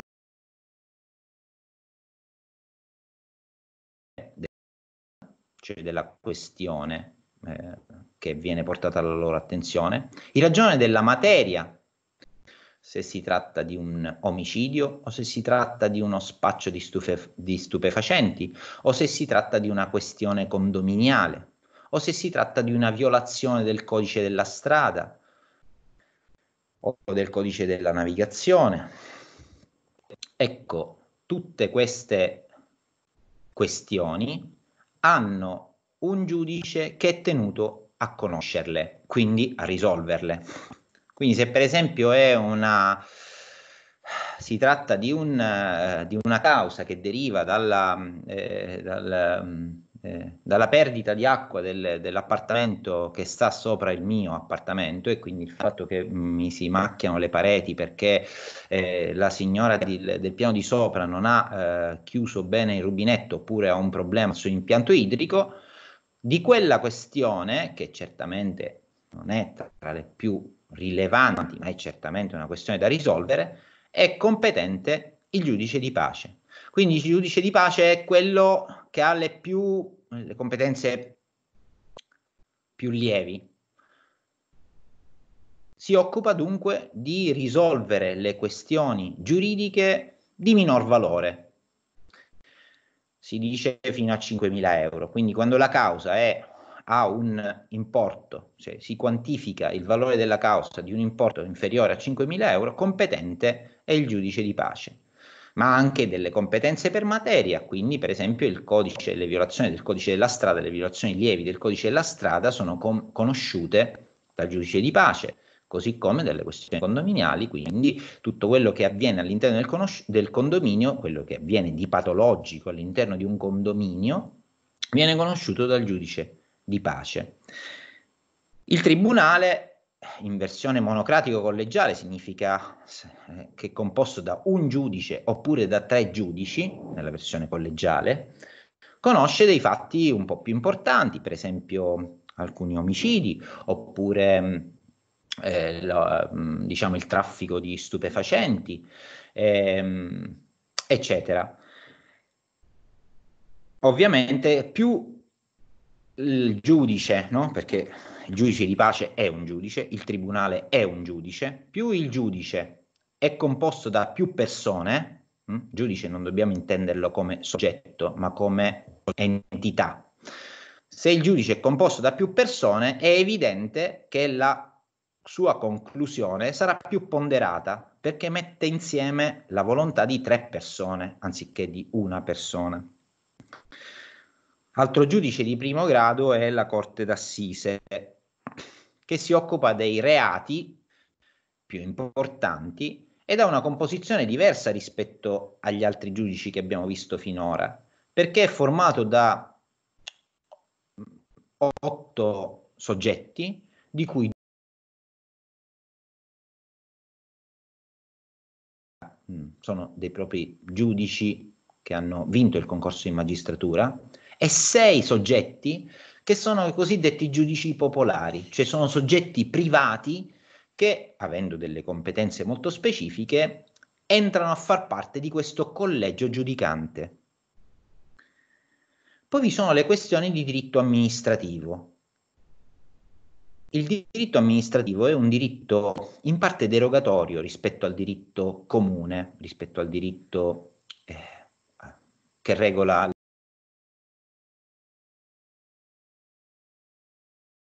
cioè della questione eh, che viene portata alla loro attenzione, in ragione della materia se si tratta di un omicidio o se si tratta di uno spaccio di, stufe, di, stupefacenti o se si tratta di una questione condominiale o se si tratta di una violazione del codice della strada o del codice della navigazione. Ecco, tutte queste questioni hanno un giudice che è tenuto a conoscerle, quindi a risolverle. Quindi se per esempio è una si tratta di, un, eh, di una causa che deriva dalla, eh, dal, eh, dalla perdita di acqua del, dell'appartamento che sta sopra il mio appartamento e quindi il fatto che mi si macchiano le pareti perché eh, la signora di, del piano di sopra non ha eh, chiuso bene il rubinetto oppure ha un problema sull'impianto idrico, di quella questione che certamente non è tra le più rilevanti, ma è certamente una questione da risolvere, è competente il giudice di pace. Quindi il giudice di pace è quello che ha le, più, le competenze più lievi. Si occupa dunque di risolvere le questioni giuridiche di minor valore. Si dice fino a 5.000 euro, quindi quando la causa è, ha un importo, cioè si quantifica il valore della causa di un importo inferiore a 5.000 euro, competente è il giudice di pace ma anche delle competenze per materia, quindi per esempio il codice, le violazioni del codice della strada, le violazioni lievi del codice della strada sono com- conosciute dal giudice di pace, così come delle questioni condominiali, quindi tutto quello che avviene all'interno del, conosci- del condominio, quello che avviene di patologico all'interno di un condominio, viene conosciuto dal giudice di pace. Il tribunale in versione monocratico collegiale significa eh, che è composto da un giudice oppure da tre giudici, nella versione collegiale, conosce dei fatti un po' più importanti, per esempio alcuni omicidi, oppure mm, eh, la, mm, diciamo il traffico di stupefacenti, ehm, eccetera. Ovviamente più il giudice, no? perché il giudice di pace è un giudice, il tribunale è un giudice, più il giudice è composto da più persone, mh? Hm, giudice non dobbiamo intenderlo come soggetto, ma come entità. Se il giudice è composto da più persone, è evidente che la sua conclusione sarà più ponderata perché mette insieme la volontà di tre persone anziché di una persona. Altro giudice di primo grado è la Corte d'Assise, che si occupa dei reati più importanti ed ha una composizione diversa rispetto agli altri giudici che abbiamo visto finora, perché è formato da otto soggetti, di cui mm, sono dei propri giudici che hanno vinto il concorso in magistratura, e sei soggetti che sono i cosiddetti giudici popolari, cioè sono soggetti privati che, avendo delle competenze molto specifiche, entrano a far parte di questo collegio giudicante. Poi vi sono le questioni di diritto amministrativo. Il diritto amministrativo è un diritto in parte derogatorio rispetto al diritto comune, rispetto al diritto eh, che regola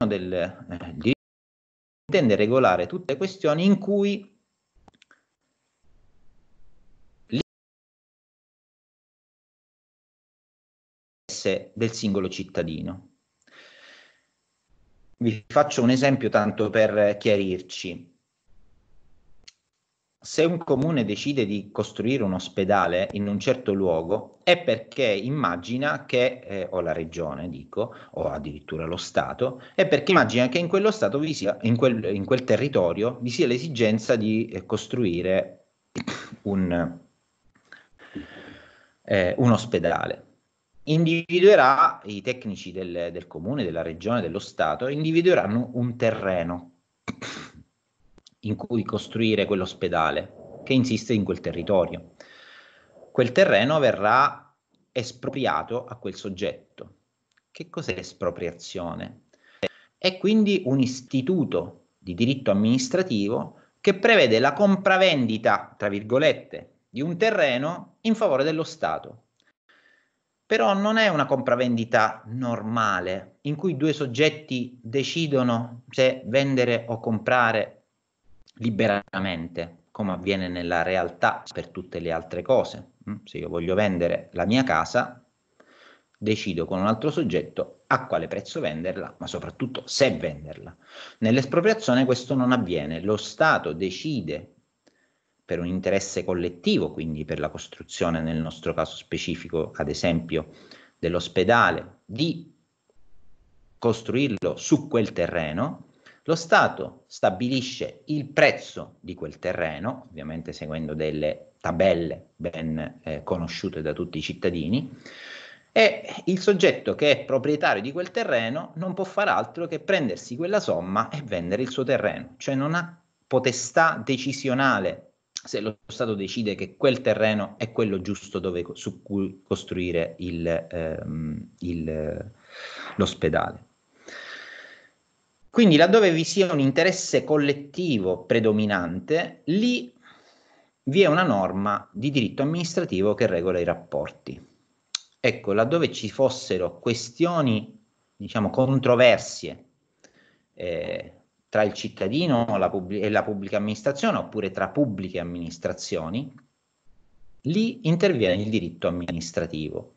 del, eh, diritto intende regolare tutte le questioni in cui l'interesse del singolo cittadino. Vi faccio un esempio tanto per chiarirci se un comune decide di costruire un ospedale in un certo luogo è perché immagina che, eh, o la regione dico, o addirittura lo Stato, è perché immagina che in quello Stato vi sia, in quel, in quel territorio vi sia l'esigenza di eh, costruire (coughs) un, eh, un, ospedale. Individuerà i tecnici del, del comune, della regione, dello Stato, individueranno un terreno in cui costruire quell'ospedale che insiste in quel territorio. Quel terreno verrà espropriato a quel soggetto. Che cos'è espropriazione? È quindi un istituto di diritto amministrativo che prevede la compravendita, tra virgolette, di un terreno in favore dello Stato. Però non è una compravendita normale in cui due soggetti decidono se vendere o comprare liberamente, come avviene nella realtà per tutte le altre cose. Mm? Se io voglio vendere la mia casa, decido con un altro soggetto a quale prezzo venderla, ma soprattutto se venderla. Nell'espropriazione questo non avviene, lo Stato decide per un interesse collettivo, quindi per la costruzione nel nostro caso specifico, ad esempio, dell'ospedale, di costruirlo su quel terreno lo Stato stabilisce il prezzo di quel terreno, ovviamente seguendo delle tabelle ben eh, conosciute da tutti i cittadini, e il soggetto che è proprietario di quel terreno non può fare altro che prendersi quella somma e vendere il suo terreno, cioè non ha potestà decisionale se lo Stato decide che quel terreno è quello giusto dove, su cui costruire il, ehm, il, eh, l'ospedale. Quindi laddove vi sia un interesse collettivo predominante, lì vi è una norma di diritto amministrativo che regola i rapporti. Ecco, laddove ci fossero questioni, diciamo, controversie eh, tra il cittadino la pubblic- e la pubblica amministrazione oppure tra pubbliche amministrazioni, lì interviene il diritto amministrativo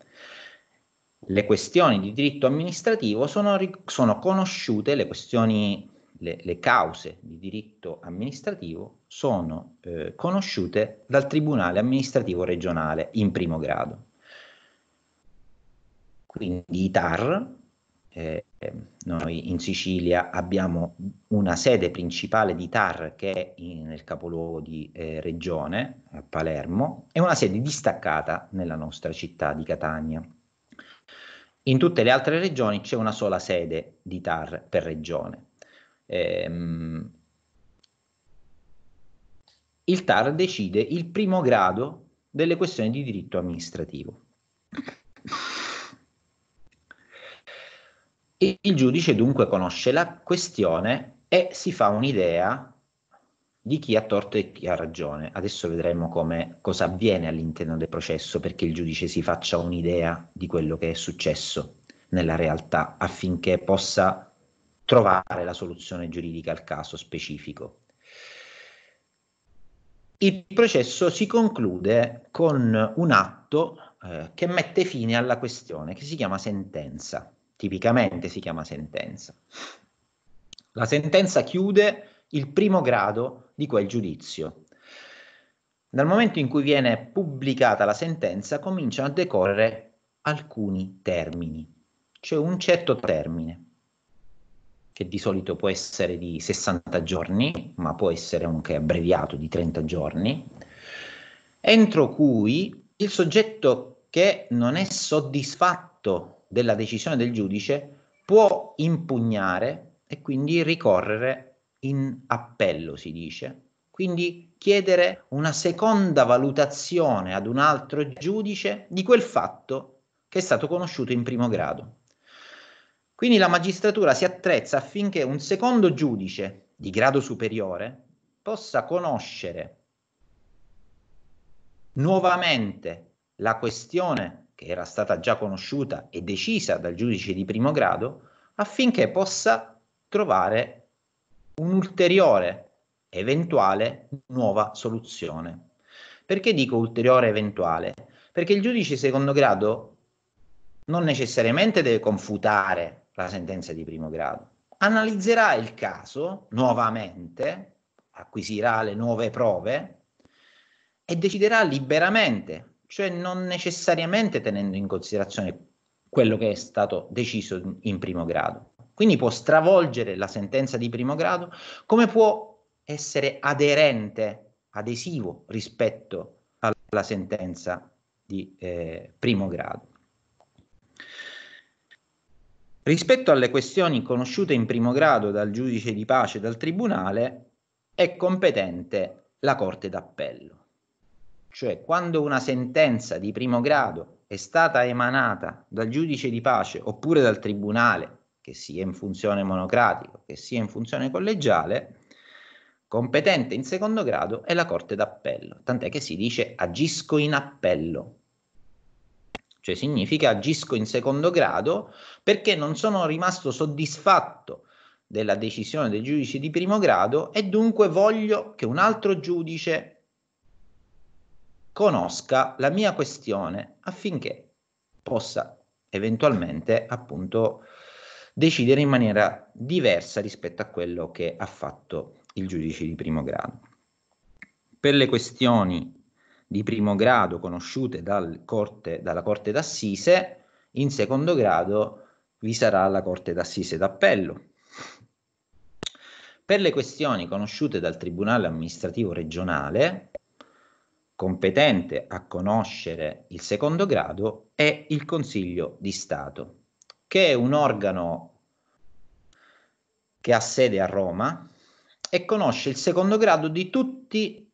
le questioni di diritto amministrativo sono, sono conosciute, le questioni, le, le, cause di diritto amministrativo sono eh, conosciute dal Tribunale amministrativo regionale in primo grado. Quindi ITAR, eh, noi in Sicilia abbiamo una sede principale di ITAR che è in, nel capoluogo di eh, regione, a Palermo, e una sede distaccata nella nostra città di Catania. In tutte le altre regioni c'è una sola sede di TAR per regione. Ehm, il TAR decide il primo grado delle questioni di diritto amministrativo. Il giudice dunque conosce la questione e si fa un'idea di chi ha torto e chi ha ragione. Adesso vedremo come, cosa avviene all'interno del processo perché il giudice si faccia un'idea di quello che è successo nella realtà affinché possa trovare la soluzione giuridica al caso specifico. Il processo si conclude con un atto eh, che mette fine alla questione, che si chiama sentenza, tipicamente si chiama sentenza. La sentenza chiude il primo grado di quel giudizio. Dal momento in cui viene pubblicata la sentenza cominciano a decorrere alcuni termini, cioè un certo termine, che di solito può essere di 60 giorni, ma può essere anche abbreviato di 30 giorni, entro cui il soggetto che non è soddisfatto della decisione del giudice può impugnare e quindi ricorrere in appello, si dice. Quindi chiedere una seconda valutazione ad un altro giudice di quel fatto che è stato conosciuto in primo grado. Quindi la magistratura si attrezza affinché un secondo giudice di grado superiore possa conoscere nuovamente la questione che era stata già conosciuta e decisa dal giudice di primo grado affinché possa trovare un'ulteriore eventuale nuova soluzione. Perché dico ulteriore eventuale? Perché il giudice secondo grado non necessariamente deve confutare la sentenza di primo grado, analizzerà il caso nuovamente, acquisirà le nuove prove e deciderà liberamente, cioè non necessariamente tenendo in considerazione quello che è stato deciso in primo grado quindi può stravolgere la sentenza di primo grado, come può essere aderente, adesivo rispetto alla sentenza di eh, primo grado. Rispetto alle questioni conosciute in primo grado dal giudice di pace e dal tribunale, è competente la Corte d'Appello. Cioè, quando una sentenza di primo grado è stata emanata dal giudice di pace oppure dal tribunale che sia in funzione monocratico, che sia in funzione collegiale, competente in secondo grado è la Corte d'Appello, tant'è che si dice agisco in appello, cioè significa agisco in secondo grado perché non sono rimasto soddisfatto della decisione del giudice di primo grado e dunque voglio che un altro giudice conosca la mia questione affinché possa eventualmente appunto decidere in maniera diversa rispetto a quello che ha fatto il giudice di primo grado. Per le questioni di primo grado conosciute dal corte, dalla Corte d'Assise, in secondo grado vi sarà la Corte d'Assise d'Appello. Per le questioni conosciute dal Tribunale amministrativo regionale, competente a conoscere il secondo grado è il Consiglio di Stato, che è un organo che ha sede a Roma, e conosce il secondo grado di, tutti,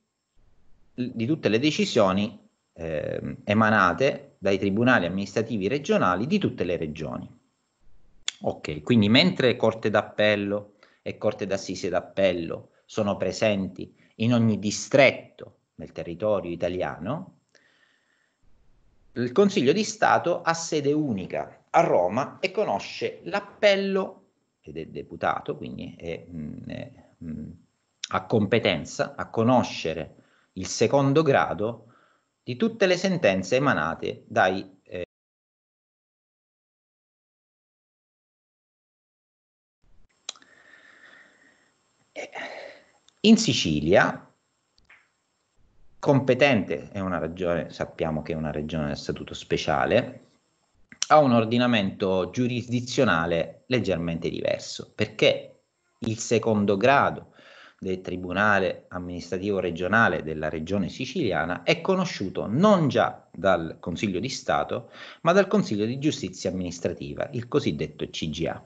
di tutte le decisioni eh, emanate dai tribunali amministrativi regionali di tutte le regioni. Ok, quindi mentre Corte d'Appello e Corte d'Assise d'Appello sono presenti in ogni distretto nel territorio italiano, il Consiglio di Stato ha sede unica a Roma e conosce l'appello ed è deputato, quindi è, mh, è mh, ha competenza a conoscere il secondo grado di tutte le sentenze emanate dai eh, In Sicilia, competente, è una regione, sappiamo che è una regione del statuto speciale, ha un ordinamento giurisdizionale leggermente diverso, perché il secondo grado del Tribunale amministrativo regionale della Regione siciliana è conosciuto non già dal Consiglio di Stato, ma dal Consiglio di Giustizia amministrativa, il cosiddetto CGA.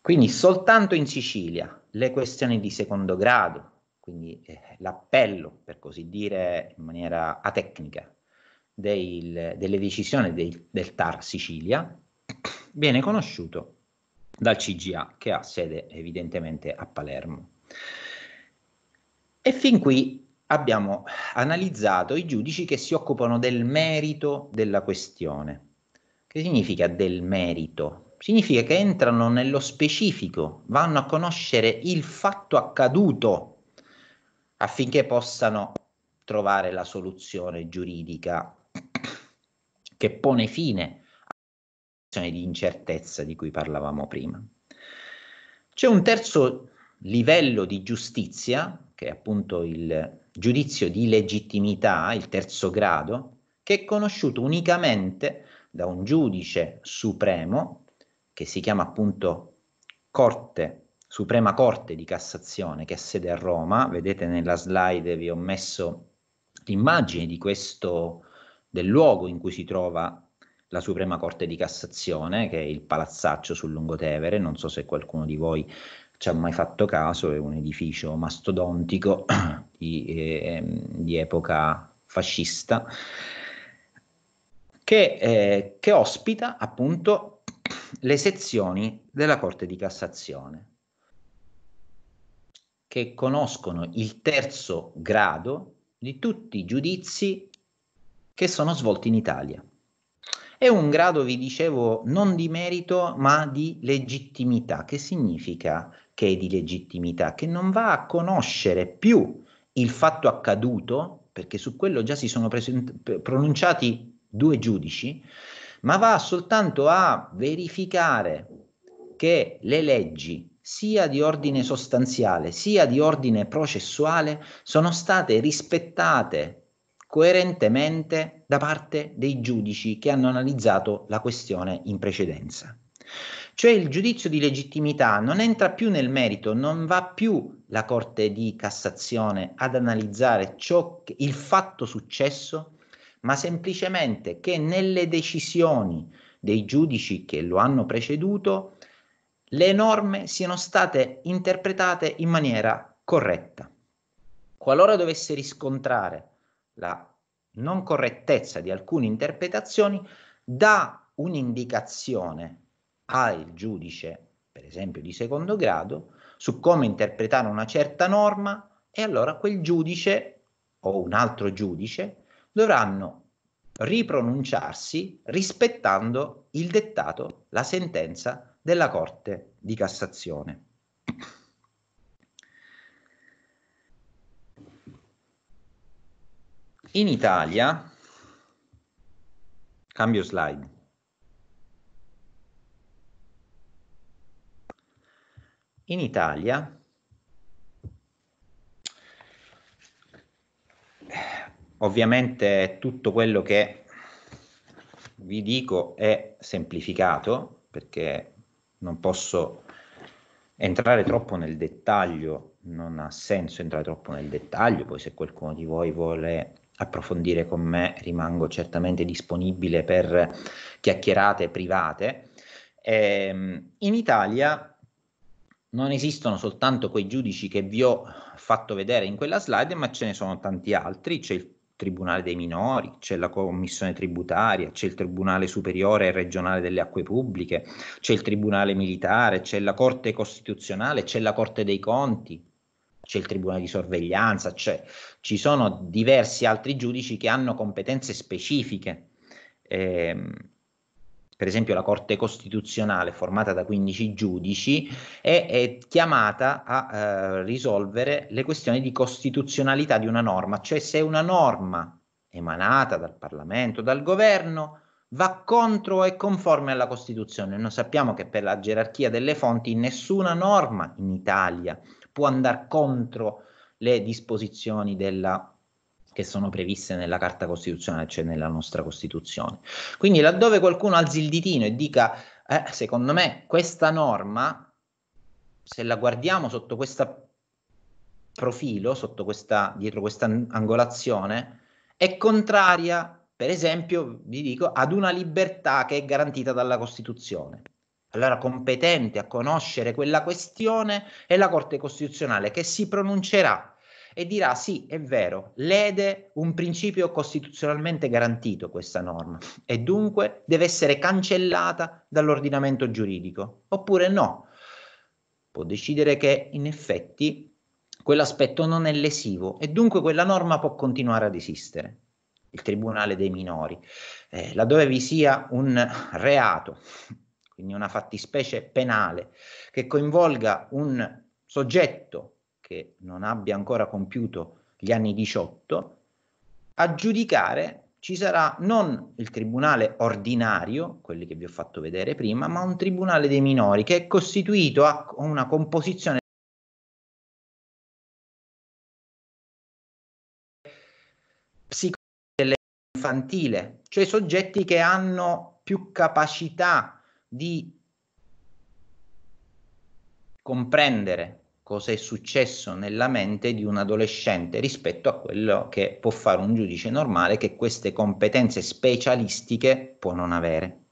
Quindi soltanto in Sicilia le questioni di secondo grado, quindi eh, l'appello, per così dire in maniera atecnica, del, delle decisioni dei, del TAR Sicilia viene conosciuto dal CGA che ha sede evidentemente a Palermo. E fin qui abbiamo analizzato i giudici che si occupano del merito della questione. Che significa del merito? Significa che entrano nello specifico, vanno a conoscere il fatto accaduto affinché possano trovare la soluzione giuridica che pone fine alla situazione di incertezza di cui parlavamo prima. C'è un terzo livello di giustizia, che è appunto il giudizio di legittimità, il terzo grado, che è conosciuto unicamente da un giudice supremo, che si chiama appunto Corte, Suprema Corte di Cassazione, che ha sede a Roma. Vedete nella slide vi ho messo l'immagine di questo del luogo in cui si trova la Suprema Corte di Cassazione, che è il palazzaccio sul Lungotevere, non so se qualcuno di voi ci ha mai fatto caso, è un edificio mastodontico (clears throat) di, eh, ehm, di epoca fascista, che, eh, che ospita appunto le sezioni della Corte di Cassazione, che conoscono il terzo grado di tutti i giudizi che sono svolti in Italia. È un grado, vi dicevo, non di merito ma di legittimità, che significa che è di legittimità, che non va a conoscere più il fatto accaduto, perché su quello già si sono present- pronunciati due giudici, ma va soltanto a verificare che le leggi sia di ordine sostanziale sia di ordine processuale sono state rispettate coerentemente da parte dei giudici che hanno analizzato la questione in precedenza. Cioè il giudizio di legittimità non entra più nel merito, non va più la Corte di Cassazione ad analizzare ciò che, il fatto successo, ma semplicemente che nelle decisioni dei giudici che lo hanno preceduto le norme siano state interpretate in maniera corretta. Qualora dovesse riscontrare la non correttezza di alcune interpretazioni dà un'indicazione al giudice, per esempio di secondo grado, su come interpretare una certa norma e allora quel giudice o un altro giudice dovranno ripronunciarsi rispettando il dettato, la sentenza della Corte di Cassazione. In Italia, cambio slide. In Italia ovviamente tutto quello che vi dico è semplificato perché non posso entrare troppo nel dettaglio, non ha senso entrare troppo nel dettaglio, poi se qualcuno di voi vuole approfondire con me, rimango certamente disponibile per chiacchierate private. Eh, in Italia non esistono soltanto quei giudici che vi ho fatto vedere in quella slide, ma ce ne sono tanti altri, c'è il Tribunale dei minori, c'è la Commissione tributaria, c'è il Tribunale superiore e regionale delle acque pubbliche, c'è il Tribunale militare, c'è la Corte costituzionale, c'è la Corte dei conti, c'è il Tribunale di sorveglianza, c'è ci sono diversi altri giudici che hanno competenze specifiche. Eh, per esempio la Corte Costituzionale, formata da 15 giudici, è, è chiamata a eh, risolvere le questioni di costituzionalità di una norma, cioè se una norma emanata dal Parlamento, dal governo, va contro o è conforme alla Costituzione. Noi sappiamo che per la gerarchia delle fonti nessuna norma in Italia può andare contro le disposizioni della che sono previste nella carta costituzionale, cioè nella nostra Costituzione. Quindi laddove qualcuno alzi il ditino e dica, eh, secondo me questa norma, se la guardiamo sotto questo profilo, sotto questa, dietro questa angolazione, è contraria, per esempio, vi dico, ad una libertà che è garantita dalla Costituzione allora competente a conoscere quella questione è la Corte Costituzionale che si pronuncerà e dirà sì, è vero, lede un principio costituzionalmente garantito questa norma e dunque deve essere cancellata dall'ordinamento giuridico, oppure no, può decidere che in effetti quell'aspetto non è lesivo e dunque quella norma può continuare ad esistere. Il Tribunale dei minori, eh, laddove vi sia un reato quindi una fattispecie penale che coinvolga un soggetto che non abbia ancora compiuto gli anni 18, a giudicare ci sarà non il tribunale ordinario, quelli che vi ho fatto vedere prima, ma un tribunale dei minori che è costituito a una composizione infantile, cioè soggetti che hanno più capacità di comprendere cosa è successo nella mente di un adolescente rispetto a quello che può fare un giudice normale che queste competenze specialistiche può non avere.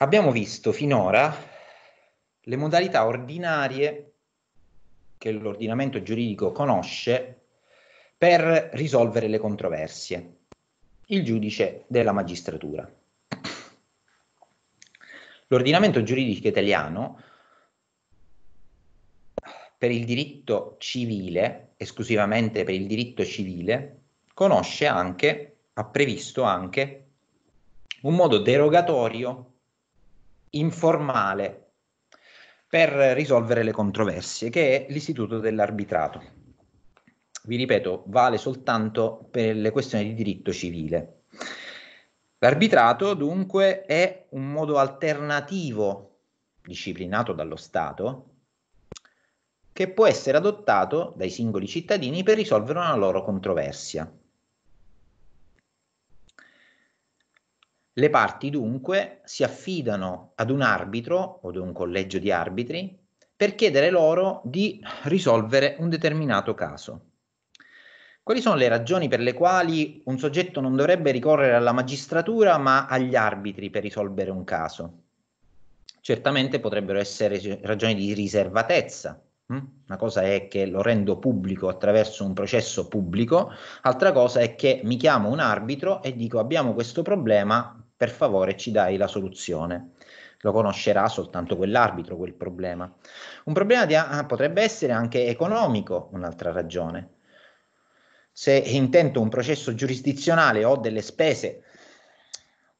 abbiamo visto finora le modalità ordinarie che l'ordinamento giuridico conosce per risolvere le controversie, il giudice della magistratura. L'ordinamento giuridico italiano per il diritto civile, esclusivamente per il diritto civile, conosce anche, ha previsto anche un modo derogatorio informale per risolvere le controversie, che è l'istituto dell'arbitrato. Vi ripeto, vale soltanto per le questioni di diritto civile. L'arbitrato dunque è un modo alternativo disciplinato dallo Stato che può essere adottato dai singoli cittadini per risolvere una loro controversia. Le parti dunque si affidano ad un arbitro o ad un collegio di arbitri per chiedere loro di risolvere un determinato caso. Quali sono le ragioni per le quali un soggetto non dovrebbe ricorrere alla magistratura ma agli arbitri per risolvere un caso? Certamente potrebbero essere ragioni di riservatezza. Hm? Una cosa è che lo rendo pubblico attraverso un processo pubblico, altra cosa è che mi chiamo un arbitro e dico abbiamo questo problema, per favore ci dai la soluzione. Lo conoscerà soltanto quell'arbitro quel problema. Un problema di, ah, potrebbe essere anche economico, un'altra ragione. Se intento un processo giurisdizionale o delle spese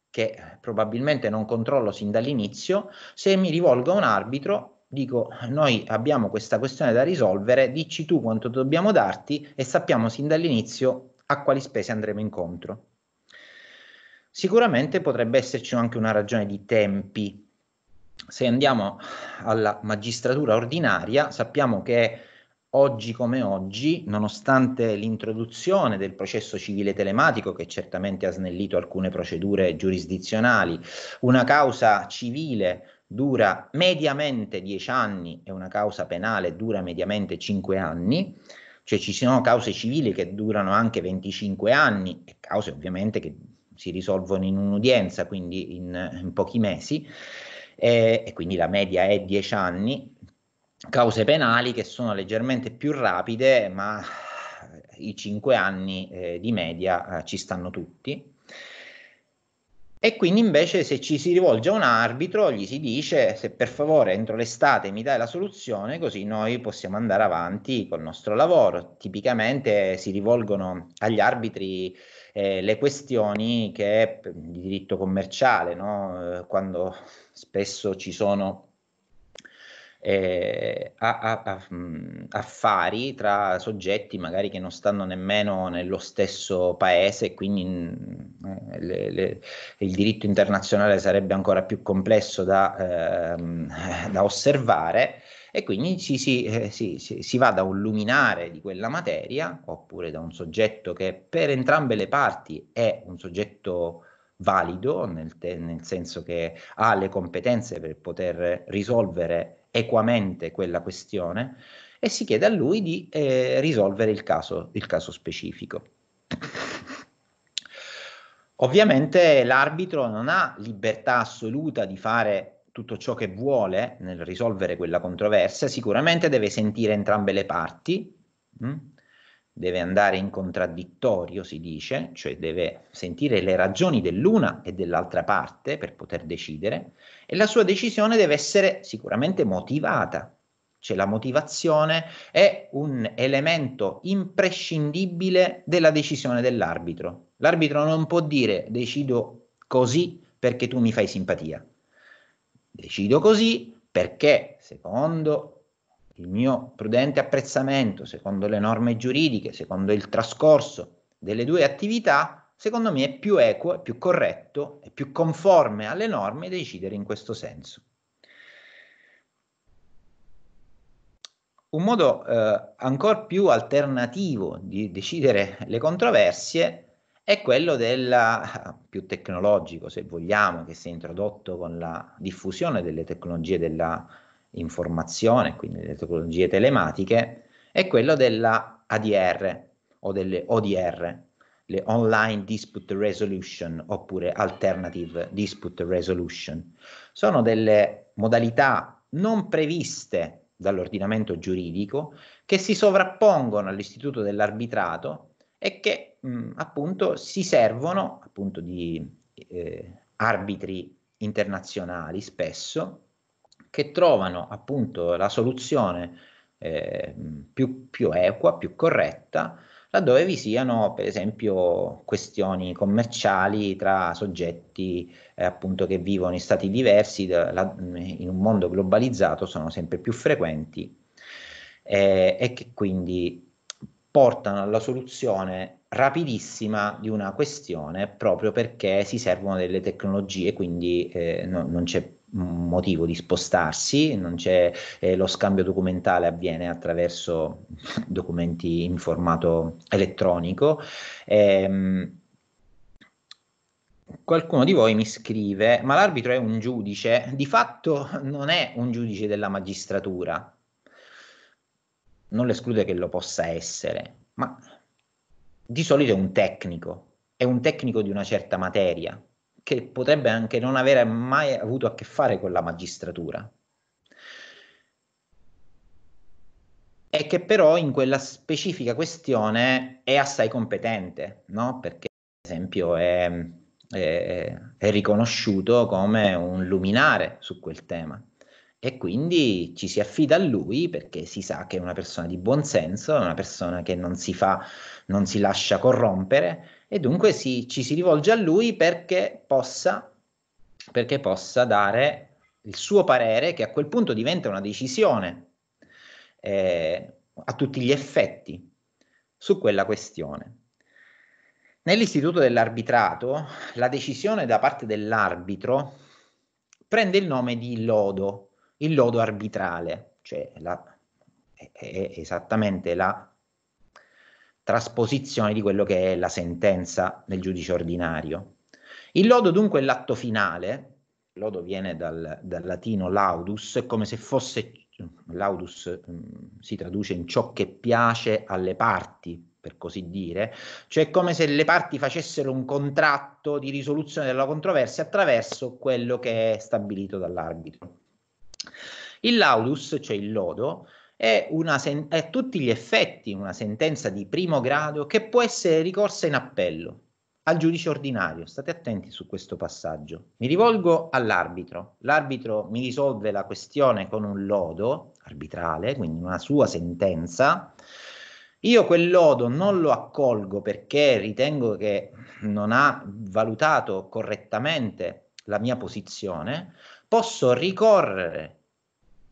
che probabilmente non controllo sin dall'inizio, se mi rivolgo a un arbitro dico noi abbiamo questa questione da risolvere, dici tu quanto dobbiamo darti e sappiamo sin dall'inizio a quali spese andremo incontro. Sicuramente potrebbe esserci anche una ragione di tempi. Se andiamo alla magistratura ordinaria, sappiamo che oggi come oggi, nonostante l'introduzione del processo civile telematico, che certamente ha snellito alcune procedure giurisdizionali, una causa civile dura mediamente 10 anni e una causa penale dura mediamente 5 anni, cioè ci sono cause civili che durano anche 25 anni e cause ovviamente che si risolvono in un'udienza, quindi in, in pochi mesi, eh, e quindi la media è 10 anni, cause penali che sono leggermente più rapide, ma i 5 anni eh, di media eh, ci stanno tutti. E quindi invece se ci si rivolge a un arbitro gli si dice se per favore entro l'estate mi dai la soluzione così noi possiamo andare avanti col nostro lavoro. Tipicamente si rivolgono agli arbitri eh, le questioni che mm, di diritto commerciale, no? Eh, quando spesso ci sono eh, a, a, a, mm, affari tra soggetti magari che non stanno nemmeno nello stesso paese, quindi mm, eh, le, le, il diritto internazionale sarebbe ancora più complesso da, eh, (laughs) da osservare e quindi si, si, eh, si, si, va da un luminare di quella materia oppure da un soggetto che per entrambe le parti è un soggetto valido nel, te, nel senso che ha le competenze per poter risolvere equamente quella questione e si chiede a lui di eh, risolvere il caso, il caso specifico. Ovviamente l'arbitro non ha libertà assoluta di fare tutto ciò che vuole nel risolvere quella controversia, sicuramente deve sentire entrambe le parti, mh? Mm? deve andare in contraddittorio, si dice, cioè deve sentire le ragioni dell'una e dell'altra parte per poter decidere e la sua decisione deve essere sicuramente motivata. Cioè la motivazione è un elemento imprescindibile della decisione dell'arbitro. L'arbitro non può dire decido così perché tu mi fai simpatia Decido così perché, secondo il mio prudente apprezzamento, secondo le norme giuridiche, secondo il trascorso delle due attività, secondo me è più equo, è più corretto e più conforme alle norme decidere in questo senso. Un modo eh, ancora più alternativo di decidere le controversie è quello del eh, più tecnologico, se vogliamo, che si è introdotto con la diffusione delle tecnologie dell'informazione, quindi le tecnologie telematiche, è quello della ADR o delle ODR, le Online Dispute Resolution oppure Alternative Dispute Resolution. Sono delle modalità non previste dall'ordinamento giuridico che si sovrappongono all'istituto dell'arbitrato è che mh, mm, appunto si servono appunto di eh, arbitri internazionali spesso che trovano appunto la soluzione eh, più, più equa, più corretta, laddove vi siano per esempio questioni commerciali tra soggetti eh, appunto che vivono in stati diversi, da, la, in un mondo globalizzato sono sempre più frequenti eh, e che quindi portano alla soluzione rapidissima di una questione proprio perché si servono delle tecnologie, quindi eh, no, non c'è motivo di spostarsi, non c'è, eh, lo scambio documentale avviene attraverso (laughs) documenti in formato elettronico. Ehm, Qualcuno di voi mi scrive, ma l'arbitro è un giudice, di fatto non è un giudice della magistratura, non lo esclude che lo possa essere, ma di solito è un tecnico, è un tecnico di una certa materia che potrebbe anche non avere mai avuto a che fare con la magistratura e che però in quella specifica questione è assai competente, no? perché ad esempio è, è, è riconosciuto come un luminare su quel tema e quindi ci si affida a lui perché si sa che è una persona di buon senso, è una persona che non si fa, non si lascia corrompere e dunque si, ci si rivolge a lui perché possa, perché possa dare il suo parere che a quel punto diventa una decisione eh, a tutti gli effetti su quella questione. Nell'istituto dell'arbitrato la decisione da parte dell'arbitro prende il nome di lodo il lodo arbitrale, cioè la, è, è esattamente la trasposizione di quello che è la sentenza del giudice ordinario. Il lodo dunque è l'atto finale, lodo viene dal, dal latino laudus, come se fosse, laudus mm, si traduce in ciò che piace alle parti, per così dire, cioè come se le parti facessero un contratto di risoluzione della controversia attraverso quello che è stabilito dall'arbitro. Il laudus, cioè il lodo, è, sen- è, a tutti gli effetti una sentenza di primo grado che può essere ricorsa in appello al giudice ordinario. State attenti su questo passaggio. Mi rivolgo all'arbitro. L'arbitro mi risolve la questione con un lodo arbitrale, quindi una sua sentenza. Io quel lodo non lo accolgo perché ritengo che non ha valutato correttamente la mia posizione. Posso ricorrere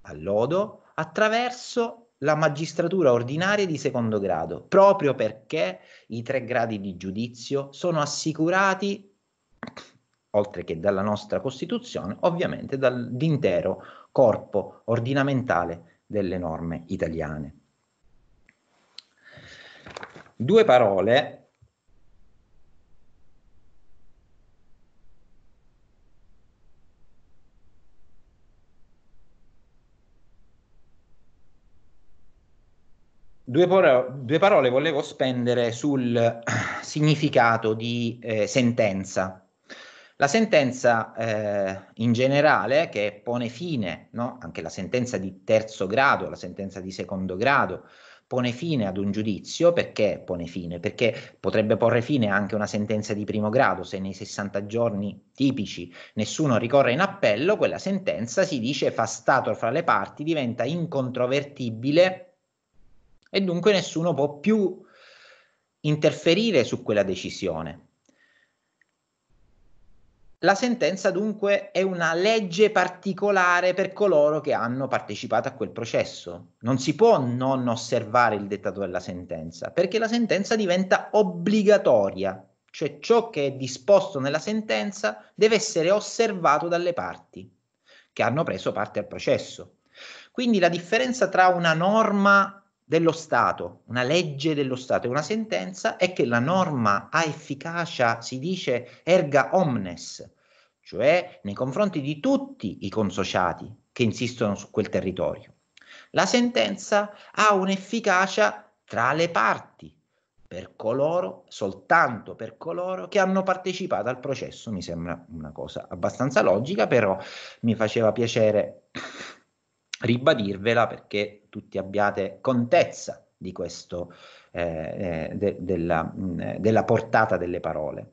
al lodo attraverso la magistratura ordinaria di secondo grado, proprio perché i tre gradi di giudizio sono assicurati, oltre che dalla nostra Costituzione, ovviamente dall'intero corpo ordinamentale delle norme italiane. Due parole Due, por- due parole volevo spendere sul (clears throat) significato di eh, sentenza. La sentenza eh, in generale che pone fine, no? anche la sentenza di terzo grado, la sentenza di secondo grado, pone fine ad un giudizio perché pone fine? Perché potrebbe porre fine anche una sentenza di primo grado, se nei 60 giorni tipici nessuno ricorre in appello, quella sentenza si dice fa stato fra le parti, diventa incontrovertibile e dunque nessuno può più interferire su quella decisione. La sentenza dunque è una legge particolare per coloro che hanno partecipato a quel processo. Non si può non osservare il dettato della sentenza, perché la sentenza diventa obbligatoria, cioè ciò che è disposto nella sentenza deve essere osservato dalle parti che hanno preso parte al processo. Quindi la differenza tra una norma dello Stato, una legge dello Stato, e una sentenza, è che la norma ha efficacia, si dice erga omnes, cioè nei confronti di tutti i consociati che insistono su quel territorio. La sentenza ha un'efficacia tra le parti, per coloro, soltanto per coloro che hanno partecipato al processo, mi sembra una cosa abbastanza logica, però mi faceva piacere ribadirvela perché tutti abbiate contezza di questo, eh, eh, de, della, mh, della, portata delle parole.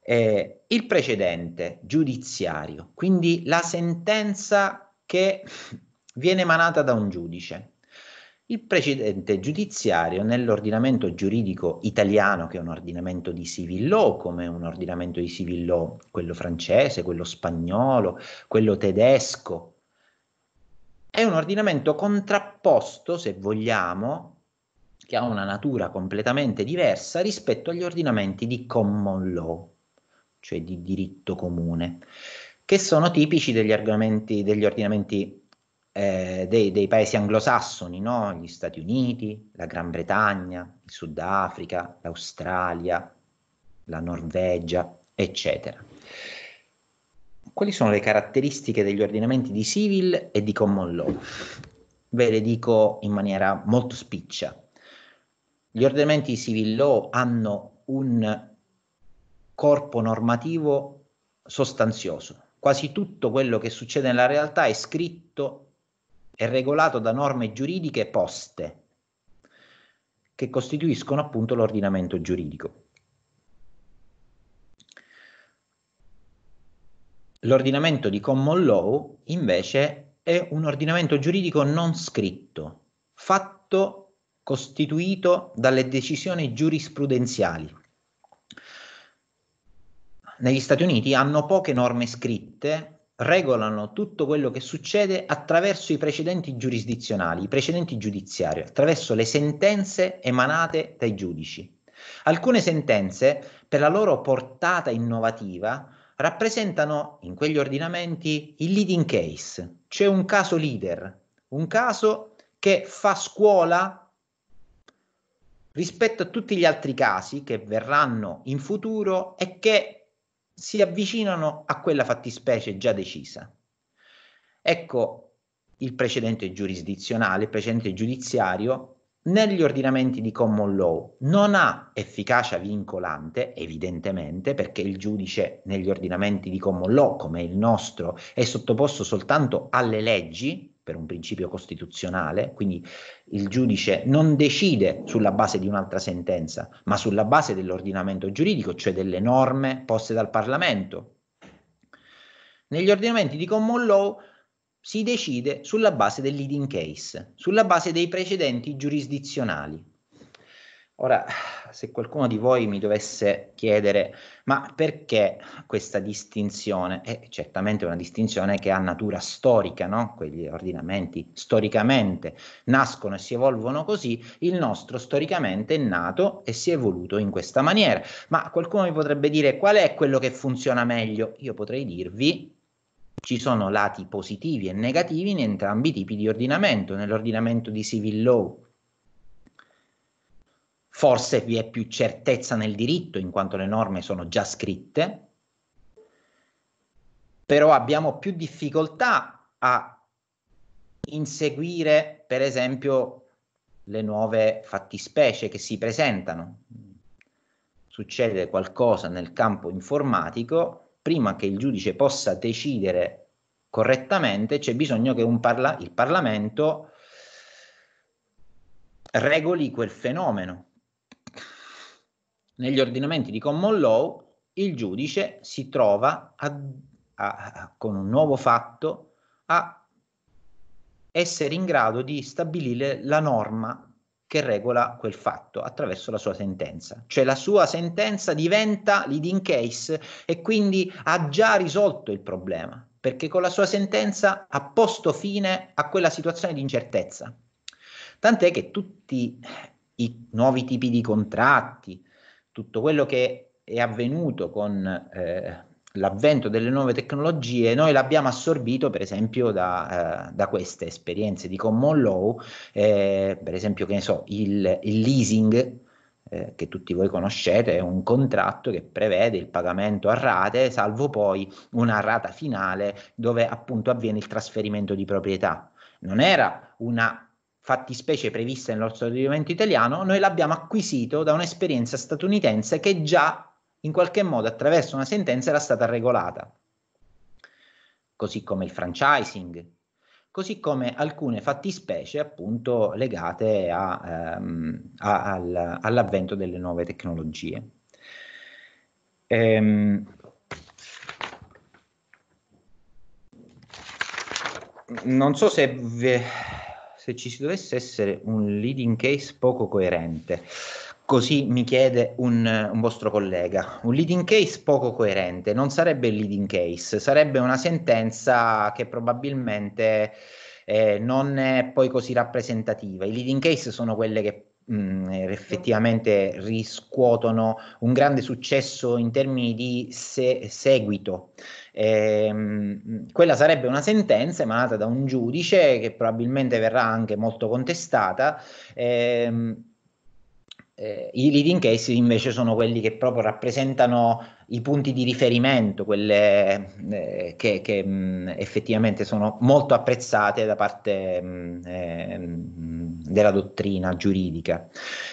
Eh, il precedente giudiziario, quindi la sentenza che viene emanata da un giudice. Il precedente giudiziario nell'ordinamento giuridico italiano, che è un ordinamento di civil law, come un ordinamento di civil law, quello francese, quello spagnolo, quello tedesco, è un ordinamento contrapposto, se vogliamo, che ha una natura completamente diversa rispetto agli ordinamenti di common law, cioè di diritto comune, che sono tipici degli, degli ordinamenti eh, dei, dei, paesi anglosassoni, no? gli Stati Uniti, la Gran Bretagna, il Sudafrica, l'Australia, la Norvegia, eccetera quali sono le caratteristiche degli ordinamenti di civil e di common law? Ve le dico in maniera molto spiccia. Gli ordinamenti di civil law hanno un corpo normativo sostanzioso. Quasi tutto quello che succede nella realtà è scritto e regolato da norme giuridiche poste, che costituiscono appunto l'ordinamento giuridico. L'ordinamento di common law invece è un ordinamento giuridico non scritto, fatto costituito dalle decisioni giurisprudenziali. Negli Stati Uniti hanno poche norme scritte, regolano tutto quello che succede attraverso i precedenti giurisdizionali, i precedenti giudiziari, attraverso le sentenze emanate dai giudici. Alcune sentenze, per la loro portata innovativa, rappresentano in quegli ordinamenti il leading case, c'è un caso leader, un caso che fa scuola rispetto a tutti gli altri casi che verranno in futuro e che si avvicinano a quella fattispecie già decisa. Ecco il precedente giurisdizionale, il precedente giudiziario negli ordinamenti di common law non ha efficacia vincolante, evidentemente, perché il giudice negli ordinamenti di common law, come il nostro, è sottoposto soltanto alle leggi per un principio costituzionale, quindi il giudice non decide sulla base di un'altra sentenza, ma sulla base dell'ordinamento giuridico, cioè delle norme poste dal Parlamento. Negli ordinamenti di common law si decide sulla base del leading case, sulla base dei precedenti giurisdizionali. Ora, se qualcuno di voi mi dovesse chiedere, ma perché questa distinzione? Eh, è certamente una distinzione che ha natura storica, no? Quegli ordinamenti storicamente nascono e si evolvono così, il nostro storicamente è nato e si è evoluto in questa maniera. Ma qualcuno mi potrebbe dire qual è quello che funziona meglio? Io potrei dirvi ci sono lati positivi e negativi in entrambi i tipi di ordinamento. Nell'ordinamento di civil law forse vi è più certezza nel diritto in quanto le norme sono già scritte, però abbiamo più difficoltà a inseguire, per esempio, le nuove fattispecie che si presentano. Succede qualcosa nel campo informatico, prima che il giudice possa decidere correttamente, c'è bisogno che parla- il Parlamento regoli quel fenomeno. Negli ordinamenti di common law il giudice si trova a, a, a, con un nuovo fatto a essere in grado di stabilire la norma che regola quel fatto attraverso la sua sentenza. Cioè la sua sentenza diventa leading case e quindi ha già risolto il problema, perché con la sua sentenza ha posto fine a quella situazione di incertezza. Tant'è che tutti i nuovi tipi di contratti, tutto quello che è avvenuto con eh, l'avvento delle nuove tecnologie, noi l'abbiamo assorbito per esempio da, eh, da queste esperienze di common law, eh, per esempio che ne so, il, il leasing, eh, che tutti voi conoscete, è un contratto che prevede il pagamento a rate, salvo poi una rata finale dove appunto avviene il trasferimento di proprietà. Non era una fattispecie prevista nell'ordinamento italiano, noi l'abbiamo acquisito da un'esperienza statunitense che già in qualche modo attraverso una sentenza era stata regolata, così come il franchising, così come alcune fattispecie appunto legate a, ehm, a, al, all'avvento delle nuove tecnologie. Ehm, non so se, ve, se ci dovesse essere un leading case poco coerente. Così mi chiede un, un, vostro collega. Un leading case poco coerente, non sarebbe il leading case, sarebbe una sentenza che probabilmente eh, non è poi così rappresentativa. I leading case sono quelle che mh, mm, effettivamente riscuotono un grande successo in termini di se- seguito. Eh, quella sarebbe una sentenza emanata da un giudice che probabilmente verrà anche molto contestata. Eh, eh, I leading case invece sono quelli che proprio rappresentano i punti di riferimento, quelle eh, che, che mh, effettivamente sono molto apprezzate da parte mh, eh, della dottrina giuridica.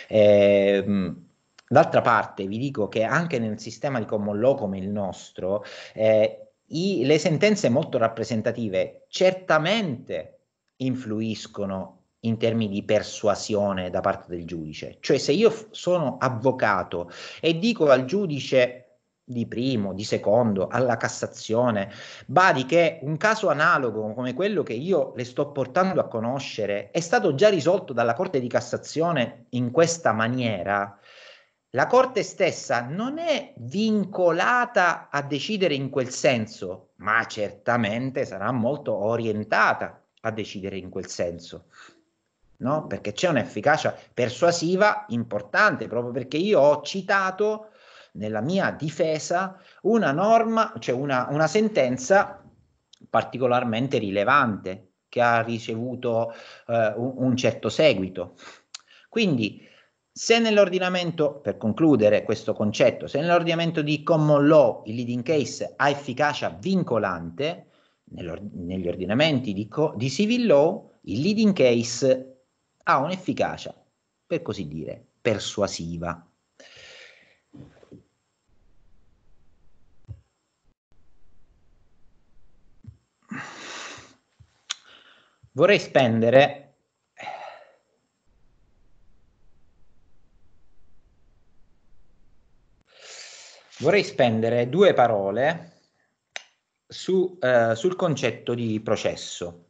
Eh, mh, d'altra parte vi dico che anche nel sistema di common law come il nostro, eh, i, le sentenze molto rappresentative certamente influiscono in termini di persuasione da parte del giudice. Cioè se io sono avvocato e dico al giudice di primo, di secondo, alla Cassazione, badi che un caso analogo come quello che io le sto portando a conoscere è stato già risolto dalla Corte di Cassazione in questa maniera, la Corte stessa non è vincolata a decidere in quel senso, ma certamente sarà molto orientata a decidere in quel senso no? perché c'è un'efficacia persuasiva importante, proprio perché io ho citato nella mia difesa una norma, cioè una, una sentenza particolarmente rilevante che ha ricevuto eh, un, un certo seguito. Quindi, se nell'ordinamento, per concludere questo concetto, se nell'ordinamento di common law il leading case ha efficacia vincolante, negli ordinamenti di, di civil law il leading case ha un'efficacia, per così dire, persuasiva. Vorrei spendere vorrei spendere due parole su, eh, sul concetto di processo.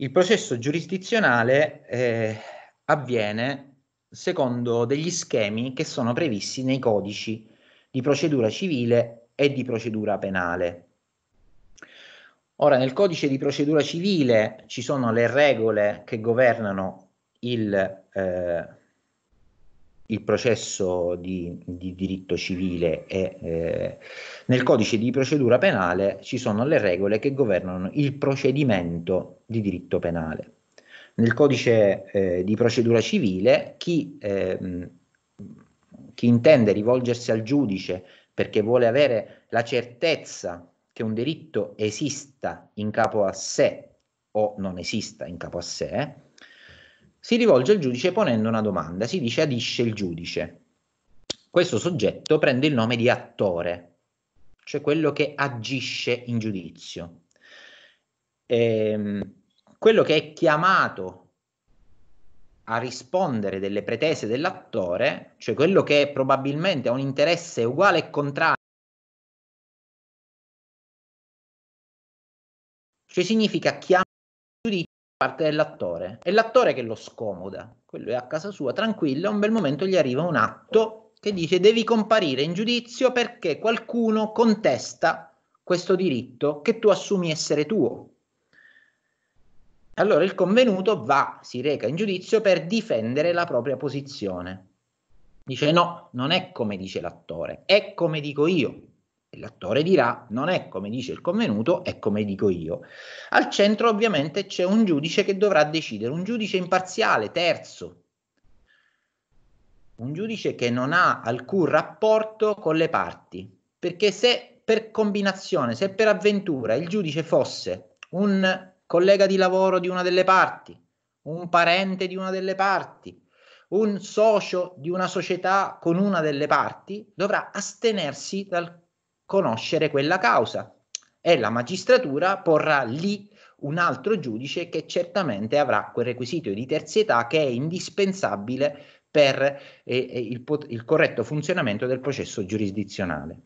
Il processo giurisdizionale eh, avviene secondo degli schemi che sono previsti nei codici di procedura civile e di procedura penale. Ora, nel codice di procedura civile ci sono le regole che governano il eh, il processo di, di diritto civile e eh, nel codice di procedura penale ci sono le regole che governano il procedimento di diritto penale. Nel codice eh, di procedura civile chi, eh, chi intende rivolgersi al giudice perché vuole avere la certezza che un diritto esista in capo a sé o non esista in capo a sé, si rivolge al giudice ponendo una domanda, si dice adisce il giudice. Questo soggetto prende il nome di attore, cioè quello che agisce in giudizio. Ehm, quello che è chiamato a rispondere delle pretese dell'attore, cioè quello che probabilmente ha un interesse uguale e contrario, cioè significa chiamare il parte dell'attore. È l'attore che lo scomoda. Quello è a casa sua, tranquillo, a un bel momento gli arriva un atto che dice devi comparire in giudizio perché qualcuno contesta questo diritto che tu assumi essere tuo. Allora il convenuto va, si reca in giudizio per difendere la propria posizione. Dice no, non è come dice l'attore, è come dico io. L'attore dirà non è come dice il convenuto, è come dico io. Al centro ovviamente c'è un giudice che dovrà decidere, un giudice imparziale, terzo, un giudice che non ha alcun rapporto con le parti, perché se per combinazione, se per avventura il giudice fosse un collega di lavoro di una delle parti, un parente di una delle parti, un socio di una società con una delle parti, dovrà astenersi dal conoscere quella causa e la magistratura porrà lì un altro giudice che certamente avrà quel requisito di terzietà che è indispensabile per eh, eh il, il corretto funzionamento del processo giurisdizionale.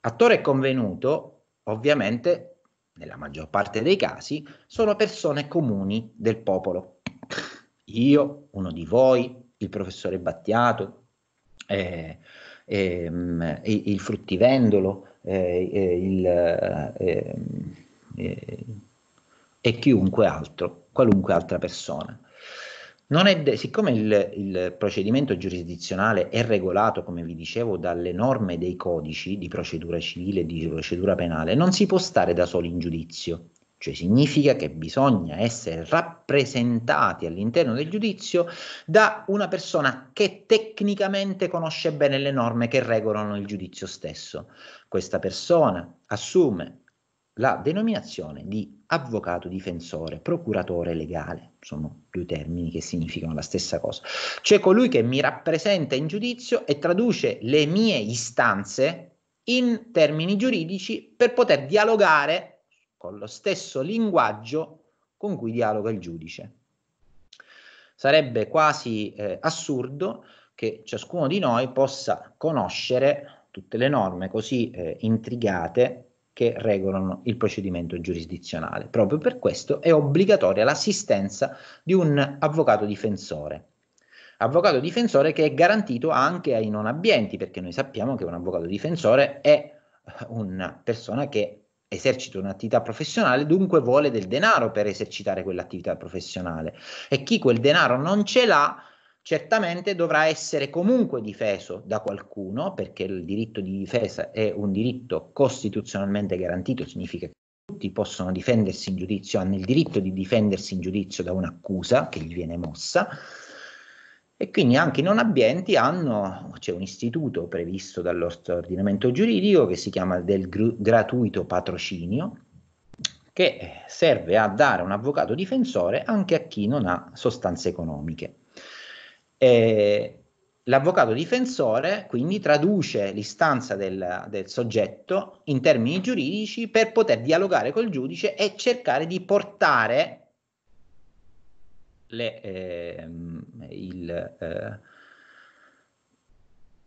Attore convenuto, ovviamente, nella maggior parte dei casi, sono persone comuni del popolo. Io, uno di voi, il professore Battiato, eh, ehm, il fruttivendolo, eh, eh, il, eh, eh, e chiunque altro, qualunque altra persona. De- siccome il, il, procedimento giurisdizionale è regolato, come vi dicevo, dalle norme dei codici di procedura civile e di procedura penale, non si può stare da soli in giudizio cioè significa che bisogna essere rappresentati all'interno del giudizio da una persona che tecnicamente conosce bene le norme che regolano il giudizio stesso. Questa persona assume la denominazione di avvocato difensore, procuratore legale, sono due termini che significano la stessa cosa, cioè colui che mi rappresenta in giudizio e traduce le mie istanze in termini giuridici per poter dialogare con lo stesso linguaggio con cui dialoga il giudice. Sarebbe quasi eh, assurdo che ciascuno di noi possa conoscere tutte le norme così eh, intrigate che regolano il procedimento giurisdizionale. Proprio per questo è obbligatoria l'assistenza di un avvocato difensore. Avvocato difensore che è garantito anche ai non abbienti, perché noi sappiamo che un avvocato difensore è una persona che esercita un'attività professionale, dunque vuole del denaro per esercitare quell'attività professionale e chi quel denaro non ce l'ha certamente dovrà essere comunque difeso da qualcuno perché il diritto di difesa è un diritto costituzionalmente garantito, significa che tutti possono difendersi in giudizio, hanno il diritto di difendersi in giudizio da un'accusa che gli viene mossa e quindi anche i non abbienti hanno, c'è un istituto previsto dal ordinamento giuridico che si chiama del gru- gratuito patrocinio, che serve a dare un avvocato difensore anche a chi non ha sostanze economiche. E l'avvocato difensore quindi traduce l'istanza del, del soggetto in termini giuridici per poter dialogare col giudice e cercare di portare le, eh, il, eh,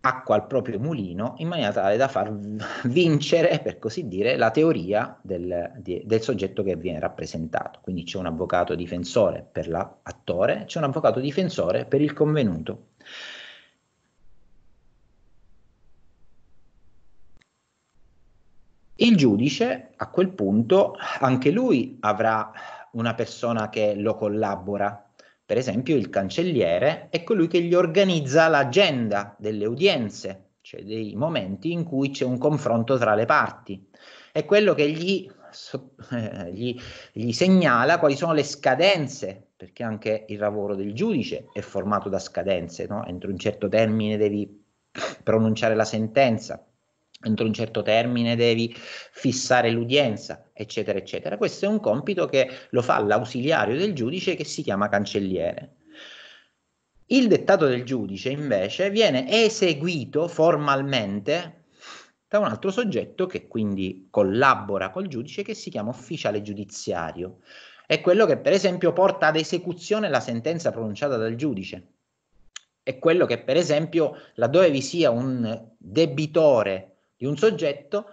acqua al proprio mulino in maniera tale da far (laughs) vincere, per così dire, la teoria del, di, del soggetto che viene rappresentato. Quindi c'è un avvocato difensore per l'attore, c'è un avvocato difensore per il convenuto. Il giudice a quel punto anche lui avrà una persona che lo collabora per esempio il cancelliere è colui che gli organizza l'agenda delle udienze, cioè dei momenti in cui c'è un confronto tra le parti. È quello che gli, so, eh, (laughs) gli, gli segnala quali sono le scadenze perché anche il lavoro del giudice è formato da scadenze, no? entro un certo termine devi (clears throat) pronunciare la sentenza, entro un certo termine devi fissare l'udienza, eccetera, eccetera. Questo è un compito che lo fa l'ausiliario del giudice che si chiama cancelliere. Il dettato del giudice invece viene eseguito formalmente da un altro soggetto che quindi collabora col giudice che si chiama ufficiale giudiziario. È quello che per esempio porta ad esecuzione la sentenza pronunciata dal giudice. È quello che per esempio laddove vi sia un debitore di un soggetto,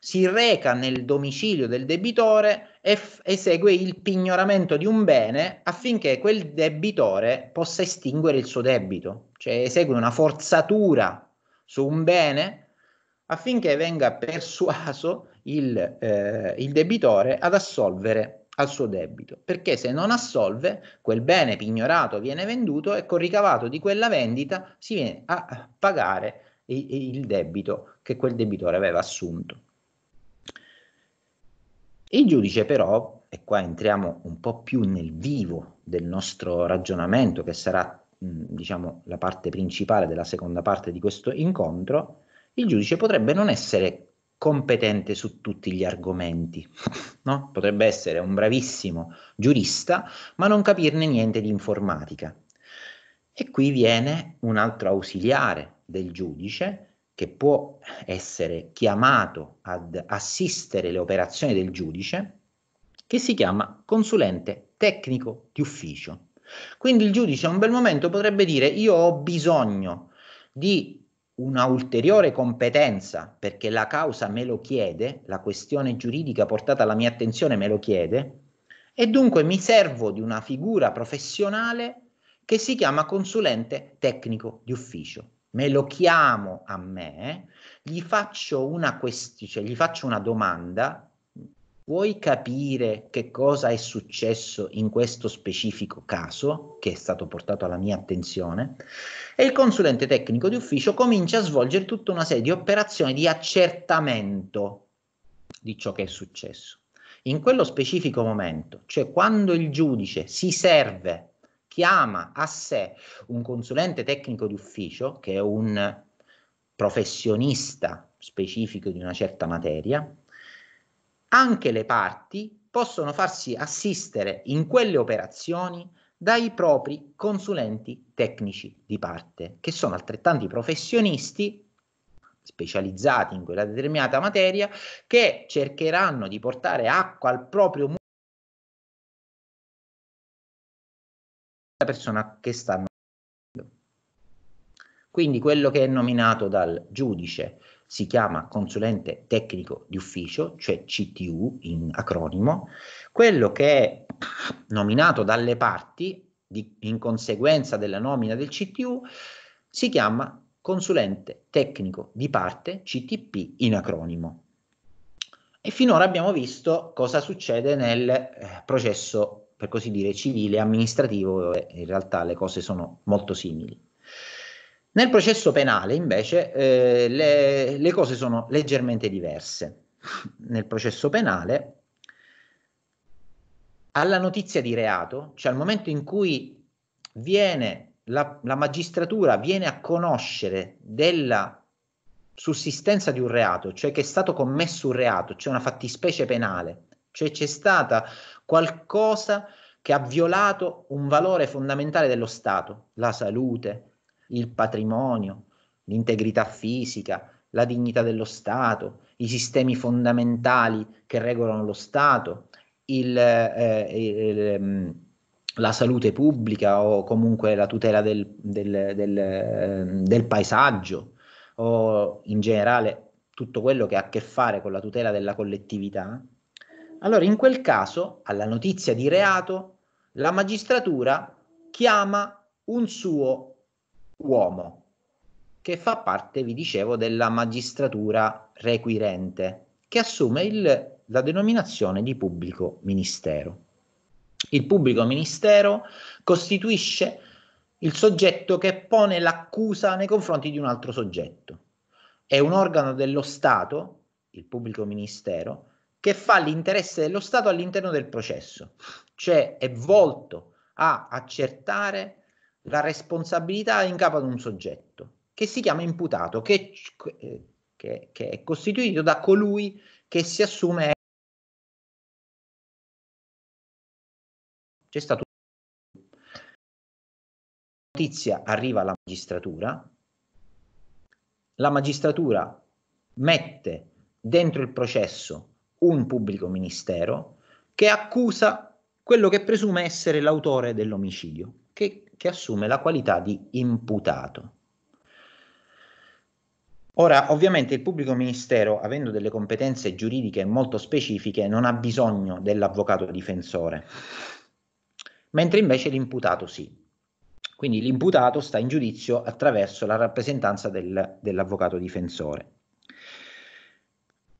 si reca nel domicilio del debitore e f- esegue il pignoramento di un bene affinché quel debitore possa estinguere il suo debito, cioè esegue una forzatura su un bene affinché venga persuaso il, eh, il debitore ad assolvere al suo debito, perché se non assolve, quel bene pignorato viene venduto e col ricavato di quella vendita si viene a pagare il debito che quel debitore aveva assunto. Il giudice però, e qua entriamo un po' più nel vivo del nostro ragionamento, che sarà diciamo, la parte principale della seconda parte di questo incontro, il giudice potrebbe non essere competente su tutti gli argomenti, (laughs) no? potrebbe essere un bravissimo giurista, ma non capirne niente di informatica. E qui viene un altro ausiliare del giudice che può essere chiamato ad assistere le operazioni del giudice, che si chiama consulente tecnico di ufficio. Quindi il giudice a un bel momento potrebbe dire io ho bisogno di una ulteriore competenza perché la causa me lo chiede, la questione giuridica portata alla mia attenzione me lo chiede e dunque mi servo di una figura professionale che si chiama consulente tecnico di ufficio me lo chiamo a me, gli faccio una questione, cioè gli faccio una domanda, vuoi capire che cosa è successo in questo specifico caso che è stato portato alla mia attenzione? E il consulente tecnico di ufficio comincia a svolgere tutta una serie di operazioni di accertamento di ciò che è successo. In quello specifico momento, cioè quando il giudice si serve chiama a sé un consulente tecnico di ufficio, che è un professionista specifico di una certa materia, anche le parti possono farsi assistere in quelle operazioni dai propri consulenti tecnici di parte, che sono altrettanti professionisti specializzati in quella determinata materia che cercheranno di portare acqua al proprio persona che stanno. Quindi quello che è nominato dal giudice si chiama consulente tecnico di ufficio, cioè CTU in acronimo, quello che è nominato dalle parti di, in conseguenza della nomina del CTU si chiama consulente tecnico di parte CTP in acronimo. E finora abbiamo visto cosa succede nel eh, processo per così dire, civile e amministrativo, dove in realtà le cose sono molto simili. Nel processo penale, invece, eh, le, le cose sono leggermente diverse. Nel processo penale, alla notizia di reato, cioè al momento in cui viene la, la, magistratura viene a conoscere della sussistenza di un reato, cioè che è stato commesso un reato, cioè una fattispecie penale, cioè c'è stata qualcosa che ha violato un valore fondamentale dello Stato, la salute, il patrimonio, l'integrità fisica, la dignità dello Stato, i sistemi fondamentali che regolano lo Stato, il, eh, il, ehm, la salute pubblica o comunque la tutela del, del, del, ehm, del paesaggio o in generale tutto quello che ha a che fare con la tutela della collettività, allora, in quel caso, alla notizia di reato, la magistratura chiama un suo uomo, che fa parte, vi dicevo, della magistratura requirente, che assume il, la denominazione di pubblico ministero. Il pubblico ministero costituisce il soggetto che pone l'accusa nei confronti di un altro soggetto. È un organo dello Stato, il pubblico ministero, che fa l'interesse dello Stato all'interno del processo, cioè è volto a accertare la responsabilità in capo ad un soggetto che si chiama imputato, che, che, che è costituito da colui che si assume. C'è stato notizia arriva alla magistratura, la magistratura mette dentro il processo un pubblico ministero che accusa quello che presume essere l'autore dell'omicidio, che, che assume la qualità di imputato. Ora, ovviamente il pubblico ministero, avendo delle competenze giuridiche molto specifiche, non ha bisogno dell'avvocato difensore, mentre invece l'imputato sì. Quindi l'imputato sta in giudizio attraverso la rappresentanza del, dell'avvocato difensore.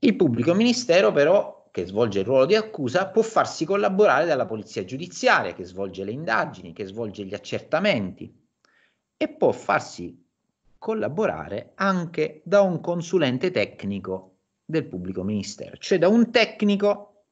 Il pubblico ministero però, che svolge il ruolo di accusa, può farsi collaborare dalla polizia giudiziaria, che svolge le indagini, che svolge gli accertamenti, e può farsi collaborare anche da un consulente tecnico del pubblico ministero, cioè da un tecnico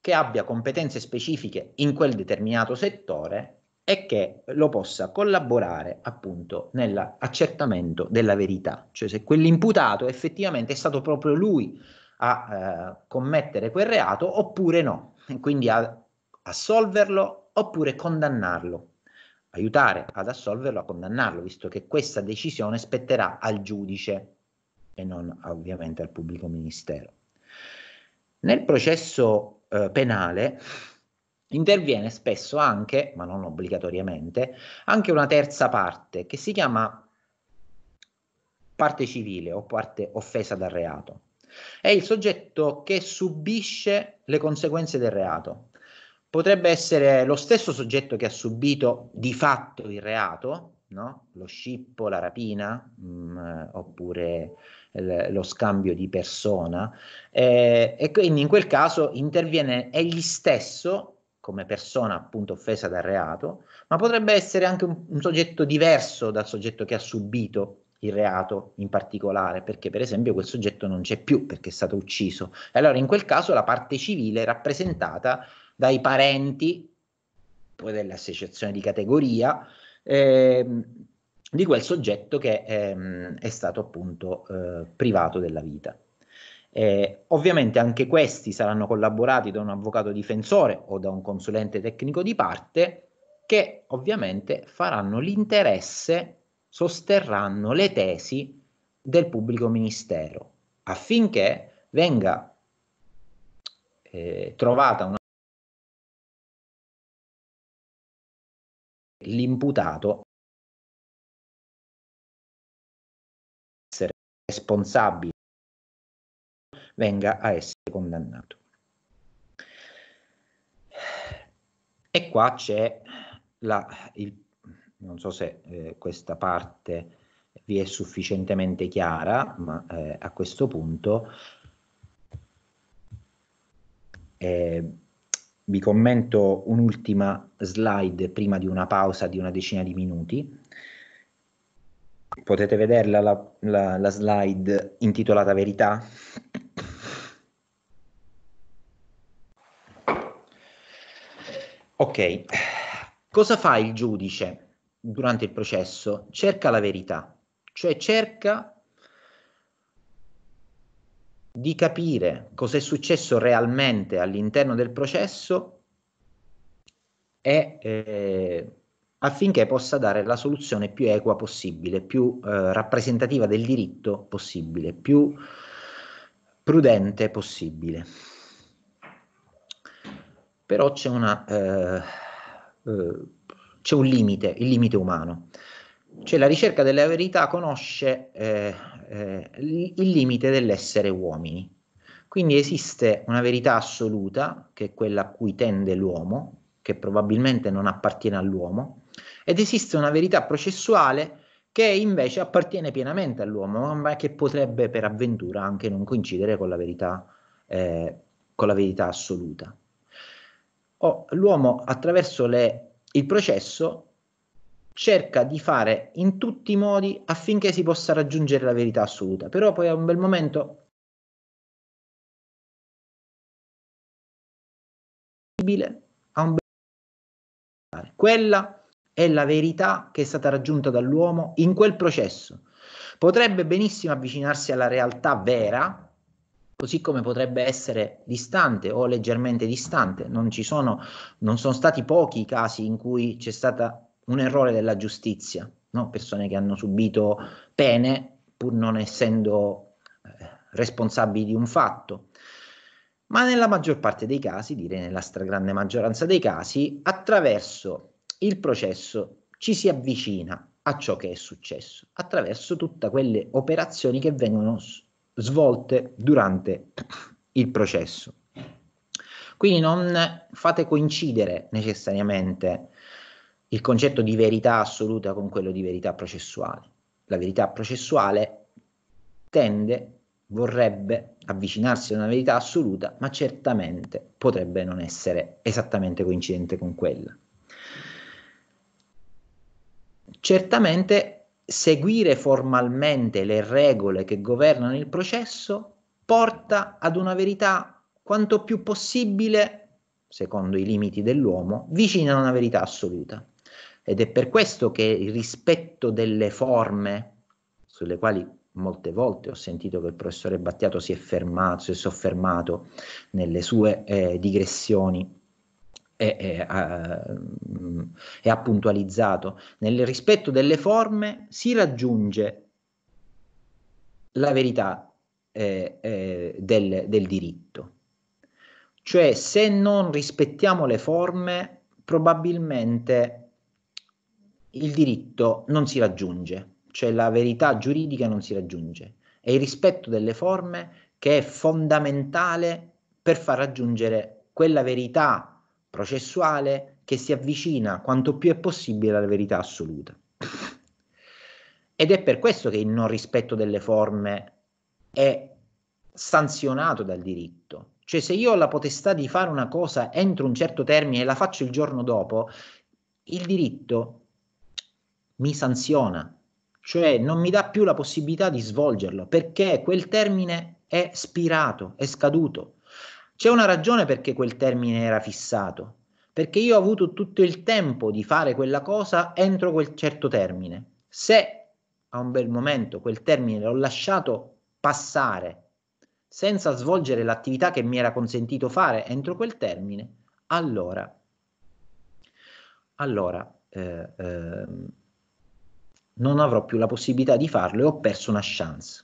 che abbia competenze specifiche in quel determinato settore e che lo possa collaborare appunto nell'accertamento della verità, cioè se quell'imputato effettivamente è stato proprio lui a eh, commettere quel reato oppure no, e quindi a assolverlo oppure condannarlo, aiutare ad assolverlo, a condannarlo, visto che questa decisione spetterà al giudice e non ovviamente al pubblico ministero. Nel processo eh, penale interviene spesso anche, ma non obbligatoriamente, anche una terza parte che si chiama parte civile o parte offesa dal reato. È il soggetto che subisce le conseguenze del reato. Potrebbe essere lo stesso soggetto che ha subito di fatto il reato, no? lo scippo, la rapina, mh, mm, oppure l- lo scambio di persona, eh, e quindi in quel caso interviene egli stesso come persona appunto offesa dal reato, ma potrebbe essere anche un, un, soggetto diverso dal soggetto che ha subito il reato in particolare, perché per esempio quel soggetto non c'è più perché è stato ucciso. E allora in quel caso la parte civile è rappresentata dai parenti, poi dell'associazione di categoria, ehm, di quel soggetto che ehm, è stato appunto eh, privato della vita. Eh, ovviamente anche questi saranno collaborati da un avvocato difensore o da un consulente tecnico di parte che ovviamente faranno l'interesse, sosterranno le tesi del pubblico ministero affinché venga eh, trovata una l'imputato essere responsabile venga a essere condannato. E qua c'è la, il, non so se eh, questa parte vi è sufficientemente chiara, ma eh, a questo punto eh, vi commento un'ultima slide prima di una pausa di una decina di minuti. Potete vederla la, la, la slide intitolata Verità, Ok, cosa fa il giudice durante il processo? Cerca la verità, cioè cerca di capire cosa è successo realmente all'interno del processo e eh, affinché possa dare la soluzione più equa possibile, più eh, rappresentativa del diritto possibile, più prudente possibile però c'è, una, eh, eh, c'è un limite, il limite umano. Cioè la ricerca della verità conosce eh, eh, il limite dell'essere uomini. Quindi esiste una verità assoluta, che è quella a cui tende l'uomo, che probabilmente non appartiene all'uomo, ed esiste una verità processuale che invece appartiene pienamente all'uomo, ma che potrebbe per avventura anche non coincidere con la verità, eh, con la verità assoluta o l'uomo attraverso le, il processo cerca di fare in tutti i modi affinché si possa raggiungere la verità assoluta, però poi a un bel momento a un bel quella è la verità che è stata raggiunta dall'uomo in quel processo. Potrebbe benissimo avvicinarsi alla realtà vera, così come potrebbe essere distante o leggermente distante. Non, sono, non sono stati pochi i casi in cui c'è stato un errore della giustizia, no? persone che hanno subito pene pur non essendo eh, responsabili di un fatto. Ma nella maggior parte dei casi, direi nella stragrande maggioranza dei casi, attraverso il processo ci si avvicina a ciò che è successo, attraverso tutte quelle operazioni che vengono svolte durante il processo. Quindi non fate coincidere necessariamente il concetto di verità assoluta con quello di verità processuale. La verità processuale tende, vorrebbe avvicinarsi a una verità assoluta, ma certamente potrebbe non essere esattamente coincidente con quella. Certamente seguire formalmente le regole che governano il processo porta ad una verità quanto più possibile, secondo i limiti dell'uomo, vicina a una verità assoluta. Ed è per questo che il rispetto delle forme, sulle quali molte volte ho sentito che il professore Battiato si è fermato, si è soffermato nelle sue eh, digressioni, e, e, a, e mm, ha puntualizzato, nel rispetto delle forme si raggiunge la verità eh, eh, del, del diritto. Cioè se non rispettiamo le forme, probabilmente il diritto non si raggiunge, cioè la verità giuridica non si raggiunge. È il rispetto delle forme che è fondamentale per far raggiungere quella verità processuale che si avvicina quanto più è possibile alla verità assoluta. Ed è per questo che il non rispetto delle forme è sanzionato dal diritto. Cioè se io ho la potestà di fare una cosa entro un certo termine e la faccio il giorno dopo, il diritto mi sanziona, cioè non mi dà più la possibilità di svolgerlo perché quel termine è spirato, è scaduto. C'è una ragione perché quel termine era fissato, perché io ho avuto tutto il tempo di fare quella cosa entro quel certo termine. Se a un bel momento quel termine l'ho lasciato passare senza svolgere l'attività che mi era consentito fare entro quel termine, allora, allora eh, eh, non avrò più la possibilità di farlo e ho perso una chance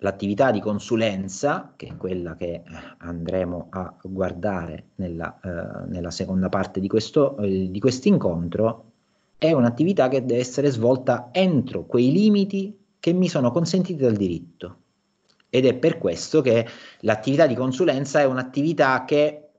l'attività di consulenza, che è quella che eh, andremo a guardare nella, eh, nella seconda parte di questo eh, incontro, è un'attività che deve essere svolta entro quei limiti che mi sono consentiti dal diritto. Ed è per questo che l'attività di consulenza è un'attività che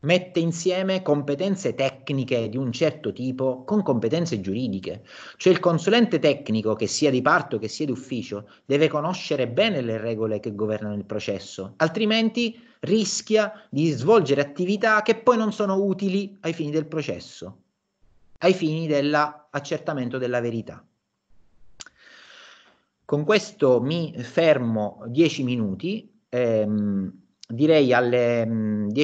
mette insieme competenze tecniche di un certo tipo con competenze giuridiche. Cioè il consulente tecnico, che sia di parto che sia d'ufficio, deve conoscere bene le regole che governano il processo, altrimenti rischia di svolgere attività che poi non sono utili ai fini del processo, ai fini dell'accertamento della verità. Con questo mi fermo 10 minuti. Ehm, direi alle 10.30, mm,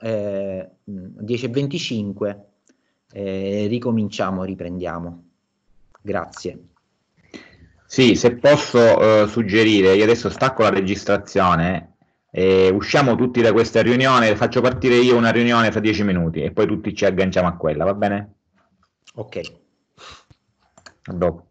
eh, 10.25 mm, eh, ricominciamo, riprendiamo. Grazie. Sì, se posso eh, suggerire, io adesso stacco la registrazione, usciamo tutti da questa riunione, faccio partire io una riunione fra 10 minuti e poi tutti ci agganciamo a quella, va bene? Ok. A dopo.